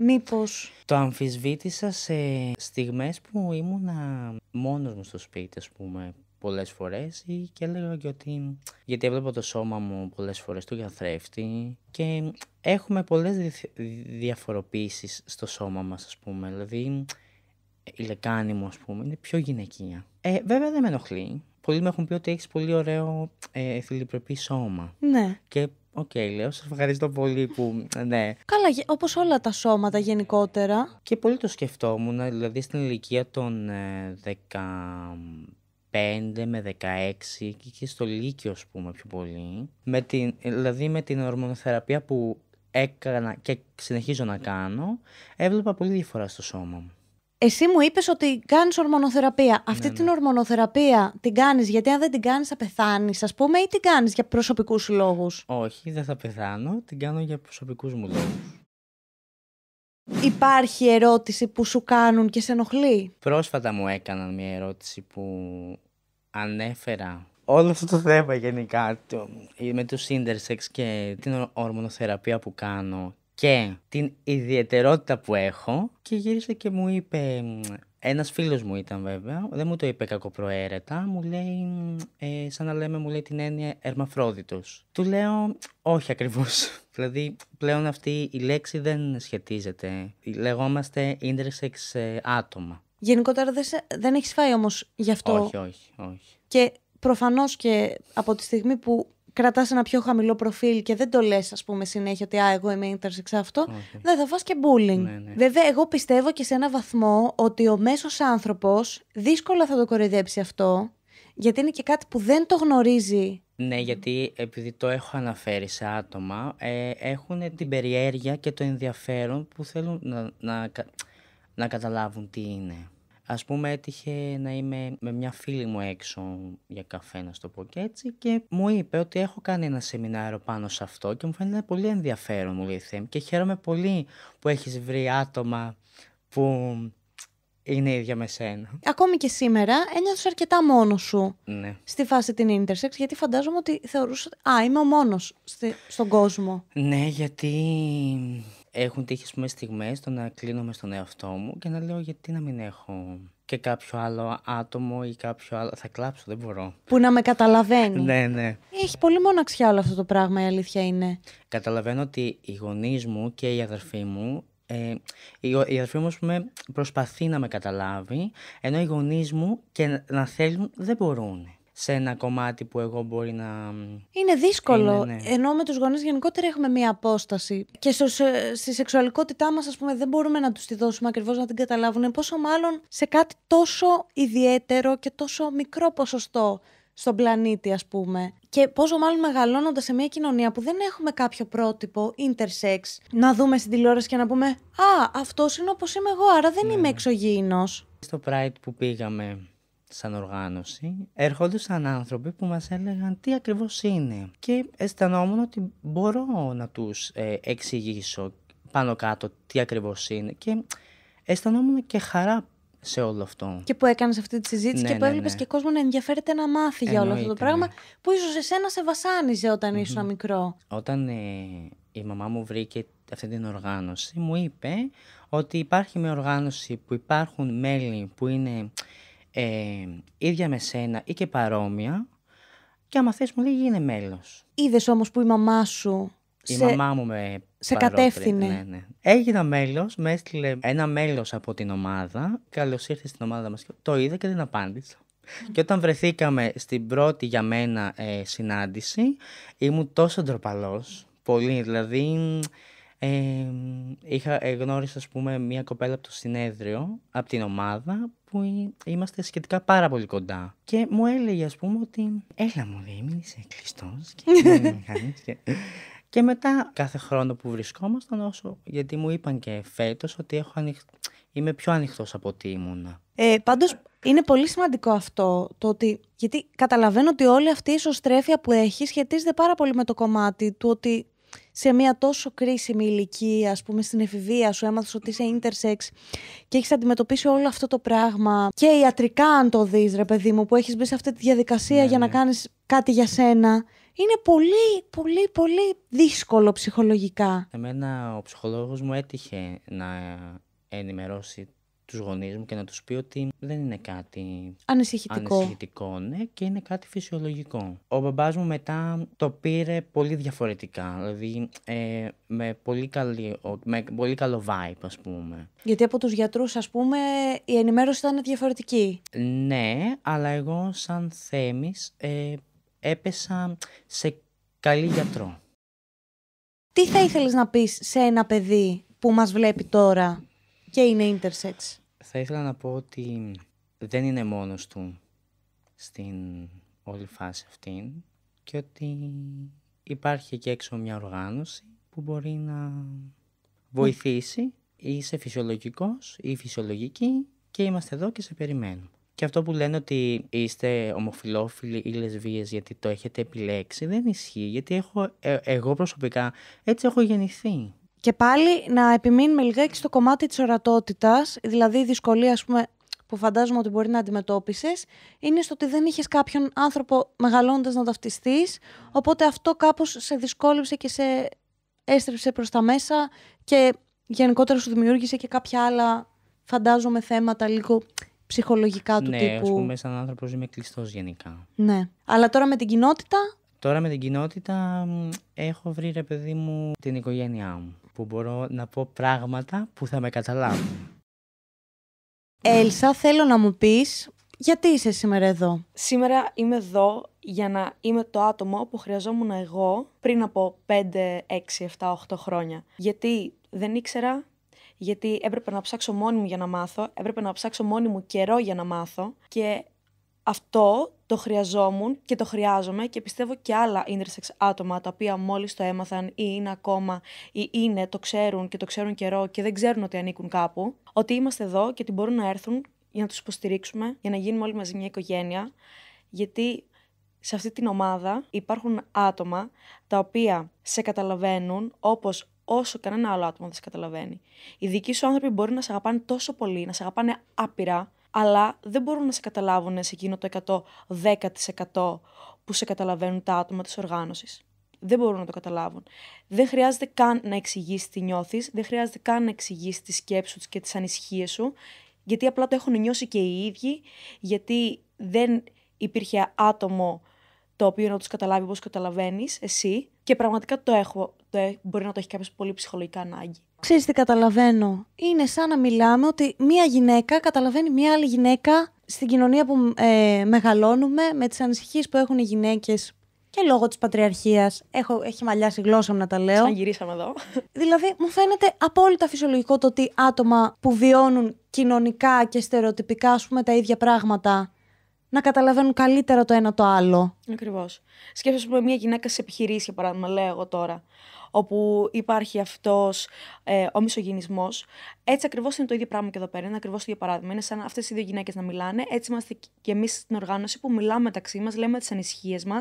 Μήπως... Το αμφισβήτησα σε στιγμές που ήμουνα μόνος μου στο σπίτι, ας πούμε, πολλές φορές ή και έλεγα και ότι γιατί έβλεπα το σώμα μου πολλές φορές του θρέφτη και έχουμε πολλές διαφοροποίησεις στο σώμα μας ας πούμε δηλαδή η λεκάνη μου ας πούμε είναι πιο γυναικεία ε, βέβαια δεν με ενοχλεί πολλοί με έχουν πει ότι έχεις πολύ ωραίο ε, σώμα ναι. και Οκ, λέω, σας ευχαριστώ πολύ που. Ναι. Καλά, όπως όλα τα σώματα γενικότερα. Και πολύ το σκεφτόμουν, δηλαδή στην ηλικία των 15 ε, με 16 και, και στο Λύκειο, ας πούμε, πιο πολύ. Με την, δηλαδή με την ορμονοθεραπεία που έκανα και συνεχίζω να κάνω, έβλεπα πολύ διαφορά στο σώμα μου. Εσύ μου είπες ότι κάνεις ορμονοθεραπεία. Ναι, Αυτή ναι. την ορμονοθεραπεία την κάνεις γιατί αν δεν την κάνεις θα πεθάνεις, ας πούμε, ή την κάνεις για προσωπικούς λόγους. Όχι, δεν θα πεθάνω. Την κάνω για προσωπικούς μου λόγους. Υπάρχει ερώτηση που σου κάνουν και σε ενοχλεί. Πρόσφατα μου έκαναν μια ερώτηση που ανέφερα όλο αυτό το θέμα γενικά το, με τους σύντερσεξ και την ορμονοθεραπεία που κάνω και την ιδιαιτερότητα που έχω και γύρισε και μου είπε, ένας φίλος μου ήταν βέβαια, δεν μου το είπε κακοπροαίρετα, μου λέει, ε, σαν να λέμε μου λέει την έννοια ερμαφρόδιτος. Του λέω, όχι ακριβώς, δηλαδή πλέον αυτή η λέξη δεν σχετίζεται, λεγόμαστε intersex ε, άτομα. Γενικότερα δεν, δεν έχεις φάει όμως γι' αυτό. Όχι, όχι, όχι. Και προφανώς και από τη στιγμή που κρατάς ένα πιο χαμηλό προφίλ και δεν το λες, ας πούμε συνέχεια ότι α, εγώ είμαι intersex αυτό, okay. δεν θα φας και bullying. Ναι, ναι. Βέβαια, εγώ πιστεύω και σε ένα βαθμό ότι ο μέσος άνθρωπος δύσκολα θα το κοροϊδέψει αυτό, γιατί είναι και κάτι που δεν το γνωρίζει. Ναι, γιατί επειδή το έχω αναφέρει σε άτομα, ε, έχουν την περιέργεια και το ενδιαφέρον που θέλουν να, να, να καταλάβουν τι είναι. Ας πούμε έτυχε να είμαι με μια φίλη μου έξω για καφέ να στο πω και έτσι και μου είπε ότι έχω κάνει ένα σεμινάριο πάνω σε αυτό και μου φαίνεται πολύ ενδιαφέρον μου λέει και χαίρομαι πολύ που έχεις βρει άτομα που είναι ίδια με σένα. Ακόμη και σήμερα ένιωθες αρκετά μόνος σου ναι. στη φάση την intersex, γιατί φαντάζομαι ότι θεωρούσες. Α, είμαι ο μόνος στον κόσμο. Ναι, γιατί έχουν τύχει πούμε, στιγμές το να κλείνομαι στον εαυτό μου και να λέω γιατί να μην έχω και κάποιο άλλο άτομο ή κάποιο άλλο. Θα κλάψω, δεν μπορώ. Που να με καταλαβαίνει. ναι, ναι. Έχει πολύ μοναξιά όλο αυτό το πράγμα, η αλήθεια είναι. Καταλαβαίνω ότι οι γονείς μου και οι αδερφοί μου. Ε, η, αδερφή μου, πούμε, προσπαθεί να με καταλάβει, ενώ οι γονείς μου και να θέλουν δεν μπορούν σε ένα κομμάτι που εγώ μπορεί να. Είναι δύσκολο. Ναι. Ενώ με τους γονείς γενικότερα έχουμε μία απόσταση. Και στο, στη σεξουαλικότητά μας, ας πούμε, δεν μπορούμε να τους τη δώσουμε ακριβώς να την καταλάβουν. Πόσο μάλλον σε κάτι τόσο ιδιαίτερο και τόσο μικρό ποσοστό στον πλανήτη, ας πούμε. Και πόσο μάλλον μεγαλώνοντας σε μια κοινωνία που δεν έχουμε κάποιο πρότυπο intersex, να δούμε στην τηλεόραση και να πούμε Α, αυτός είναι όπως είμαι εγώ, άρα δεν ναι. είμαι εξωγήινος. Στο Pride που πήγαμε, σαν οργάνωση, έρχονταν άνθρωποι που μας έλεγαν τι ακριβώς είναι. Και αισθανόμουν ότι μπορώ να τους ε, εξηγήσω πάνω κάτω τι ακριβώς είναι. Και αισθανόμουν και χαρά σε όλο αυτό. Και που έκανες αυτή τη συζήτηση ναι, και που ναι, έβλεπες ναι. και κόσμος να ενδιαφέρεται να μάθει για όλο αυτό το πράγμα, που ίσως εσένα σε βασάνιζε όταν mm-hmm. ήσουν μικρό. Όταν ε, η μαμά μου βρήκε αυτή την οργάνωση, μου είπε ότι υπάρχει μια οργάνωση που υπάρχουν μέλη που είναι ε, ίδια με σένα ή και παρόμοια και άμα θες μου λέει γίνε μέλος. Είδες όμως που η μαμά σου η σε... μαμά μου με σε κατεύθυνε. Ναι, ναι. Έγινα μέλος, με έστειλε ένα μέλος από την ομάδα. Καλώς ήρθες στην ομάδα μας. Το είδα και δεν απάντησα. Και όταν βρεθήκαμε στην πρώτη για μένα ε, συνάντηση, ήμουν τόσο ντροπαλός. Πολύ, δηλαδή ε, είχα, γνώρισα, ας πούμε, μια κοπέλα από το συνέδριο, από την ομάδα, που είμαστε σχετικά πάρα πολύ κοντά. Και μου έλεγε, ας πούμε, ότι έλα μου, δεν μην είσαι κλειστός και... μετά κάθε χρόνο που βρισκόμασταν όσο, γιατί μου είπαν και φέτος ότι έχω ανοιχ... είμαι πιο ανοιχτός από ότι ήμουνα. Ε, πάντως είναι πολύ σημαντικό αυτό, το ότι, γιατί καταλαβαίνω ότι όλη αυτή η ισοστρέφεια που έχεις σχετίζεται πάρα πολύ με το κομμάτι του ότι σε μια τόσο κρίσιμη ηλικία, ας πούμε στην εφηβεία σου, έμαθες ότι είσαι intersex και έχεις αντιμετωπίσει όλο αυτό το πράγμα και ιατρικά αν το δεις ρε παιδί μου που έχεις μπει σε αυτή τη διαδικασία ναι, για να ναι. κάνεις κάτι για σένα είναι πολύ, πολύ, πολύ δύσκολο ψυχολογικά. Εμένα ο ψυχολόγος μου έτυχε να ενημερώσει τους γονείς μου και να τους πει ότι δεν είναι κάτι ανησυχητικό. ανησυχητικό ναι, και είναι κάτι φυσιολογικό. Ο μπαμπάς μου μετά το πήρε πολύ διαφορετικά, δηλαδή ε, με, πολύ καλή, με πολύ καλό vibe ας πούμε. Γιατί από τους γιατρούς ας πούμε η ενημέρωση ήταν διαφορετική. Ναι, αλλά εγώ σαν θέμης ε, έπεσα σε καλή γιατρό. Τι θα ήθελες να πεις σε ένα παιδί που μας βλέπει τώρα και είναι intersex. Θα ήθελα να πω ότι δεν είναι μόνος του στην όλη φάση αυτή και ότι υπάρχει και έξω μια οργάνωση που μπορεί να βοηθήσει σε φυσιολογικός ή φυσιολογική και είμαστε εδώ και σε περιμένουμε. Και αυτό που λένε ότι είστε ομοφιλόφιλοι ή λεσβείες γιατί το έχετε επιλέξει δεν ισχύει γιατί έχω, ε, εγώ προσωπικά έτσι έχω γεννηθεί. Και πάλι να επιμείνουμε λιγάκι στο κομμάτι της ορατότητας, δηλαδή η δυσκολία που φαντάζομαι ότι μπορεί να αντιμετώπισες, είναι στο ότι δεν είχες κάποιον άνθρωπο μεγαλώντας να ταυτιστείς. Οπότε αυτό κάπως σε δυσκόλεψε και σε έστρεψε προς τα μέσα και γενικότερα σου δημιούργησε και κάποια άλλα, φαντάζομαι, θέματα λίγο ψυχολογικά του ναι, τύπου. Ναι, ας πούμε, σαν άνθρωπος είμαι κλειστός γενικά. Ναι. Αλλά τώρα με την κοινότητα. Τώρα με την κοινότητα έχω βρει ρε παιδί μου την οικογένειά μου που μπορώ να πω πράγματα που θα με καταλάβουν. Έλσα, θέλω να μου πεις γιατί είσαι σήμερα εδώ. Σήμερα είμαι εδώ για να είμαι το άτομο που χρειαζόμουν εγώ πριν από 5, 6, 7, 8 χρόνια. Γιατί δεν ήξερα, γιατί έπρεπε να ψάξω μόνη μου για να μάθω, έπρεπε να ψάξω μόνη μου καιρό για να μάθω και αυτό το χρειαζόμουν και το χρειάζομαι και πιστεύω και άλλα intersex άτομα τα οποία μόλις το έμαθαν ή είναι ακόμα ή είναι, το ξέρουν και το ξέρουν καιρό και δεν ξέρουν ότι ανήκουν κάπου, ότι είμαστε εδώ και ότι μπορούν να έρθουν για να τους υποστηρίξουμε, για να γίνουμε όλοι μαζί μια οικογένεια, γιατί σε αυτή την ομάδα υπάρχουν άτομα τα οποία σε καταλαβαίνουν όπως όσο κανένα άλλο άτομο δεν σε καταλαβαίνει. Οι δικοί σου άνθρωποι μπορεί να σε αγαπάνε τόσο πολύ, να σε αγαπάνε άπειρα, αλλά δεν μπορούν να σε καταλάβουν σε εκείνο το 110% που σε καταλαβαίνουν τα άτομα της οργάνωσης. Δεν μπορούν να το καταλάβουν. Δεν χρειάζεται καν να εξηγήσεις τι νιώθεις, δεν χρειάζεται καν να εξηγήσεις τι σκέψει σου και τις ανησυχίες σου, γιατί απλά το έχουν νιώσει και οι ίδιοι, γιατί δεν υπήρχε άτομο το οποίο να τους καταλάβει όπως καταλαβαίνεις εσύ. Και πραγματικά το έχω. Το ε, μπορεί να το έχει κάποιος πολύ ψυχολογικά ανάγκη. Ξέρεις τι καταλαβαίνω. Είναι σαν να μιλάμε ότι μία γυναίκα καταλαβαίνει μία άλλη γυναίκα στην κοινωνία που ε, μεγαλώνουμε, με τις ανησυχίες που έχουν οι γυναίκες και λόγω της πατριαρχίας. έχει μαλλιάσει η γλώσσα μου να τα λέω. Σαν γυρίσαμε εδώ. Δηλαδή μου φαίνεται απόλυτα φυσιολογικό το ότι άτομα που βιώνουν κοινωνικά και στερεοτυπικά τα ίδια πράγματα να καταλαβαίνουν καλύτερα το ένα το άλλο. Ακριβώς. Σκέφτομαι μια γυναίκα σε επιχειρήσεις, για παράδειγμα, λέω εγώ τώρα, όπου υπάρχει αυτός ε, ο μισογενισμός. Έτσι ακριβώς είναι το ίδιο πράγμα και εδώ πέρα. Είναι ακριβώς το ίδιο παράδειγμα. Είναι σαν αυτές οι δύο γυναίκες να μιλάνε. Έτσι είμαστε και εμείς στην οργάνωση που μιλάμε μεταξύ μας, λέμε τις ανησυχίες μας,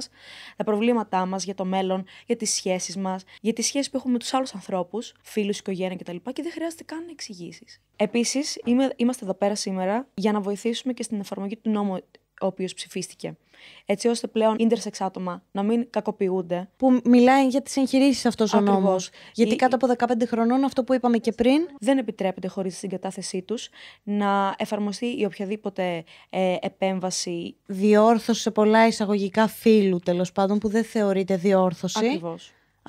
τα προβλήματά μας για το μέλλον, για τις σχέσεις μας, για τις σχέσεις που έχουμε με τους άλλους ανθρώπους, φίλους, οικογένεια κτλ. Και, και δεν χρειάζεται καν εξηγήσεις. Επίσης, είμαστε εδώ πέρα σήμερα για να βοηθήσουμε και στην εφαρμογή του νόμου ο οποίος ψηφίστηκε. Έτσι ώστε πλέον intersex άτομα να μην κακοποιούνται. Που μιλάει για τις εγχειρήσεις αυτός ο νόμος. Γιατί κάτω από 15 χρονών, αυτό που είπαμε και πριν. Δεν επιτρέπεται χωρίς την κατάθεσή τους να εφαρμοστεί η οποιαδήποτε ε, επέμβαση. Διόρθωση σε πολλά εισαγωγικά φύλου τέλος πάντων, που δεν θεωρείται διόρθωση. Ακριβώς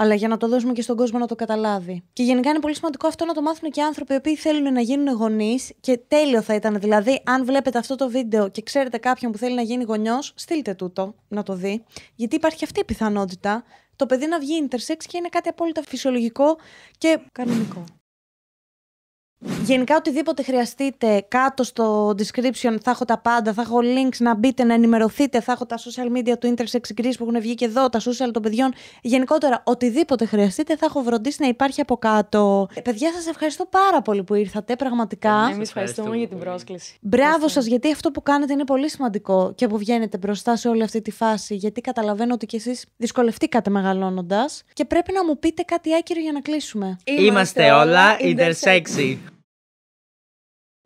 αλλά για να το δώσουμε και στον κόσμο να το καταλάβει. Και γενικά είναι πολύ σημαντικό αυτό να το μάθουν και άνθρωποι οι οποίοι θέλουν να γίνουν γονείς. Και τέλειο θα ήταν δηλαδή, αν βλέπετε αυτό το βίντεο και ξέρετε κάποιον που θέλει να γίνει γονιός, στείλτε τούτο να το δει. Γιατί υπάρχει αυτή η πιθανότητα το παιδί να βγει intersex και είναι κάτι απόλυτα φυσιολογικό και κανονικό. Γενικά οτιδήποτε χρειαστείτε κάτω στο description θα έχω τα πάντα, θα έχω links να μπείτε, να ενημερωθείτε, θα έχω τα social media του Intersex Greece που έχουν βγει και εδώ, τα social των παιδιών. Γενικότερα οτιδήποτε χρειαστείτε θα έχω βροντίσει να υπάρχει από κάτω. Ε, παιδιά σας ευχαριστώ πάρα πολύ που ήρθατε πραγματικά. Ε, εμείς ευχαριστούμε για την πρόσκληση. Μπράβο σας γιατί αυτό που κάνετε είναι πολύ σημαντικό και που βγαίνετε μπροστά σε όλη αυτή τη φάση γιατί καταλαβαίνω ότι κι εσείς δυσκολευτήκατε μεγαλώνοντας και πρέπει να μου πείτε κάτι άκυρο για να κλείσουμε. Είμαστε, Είμαστε όλα intersexy.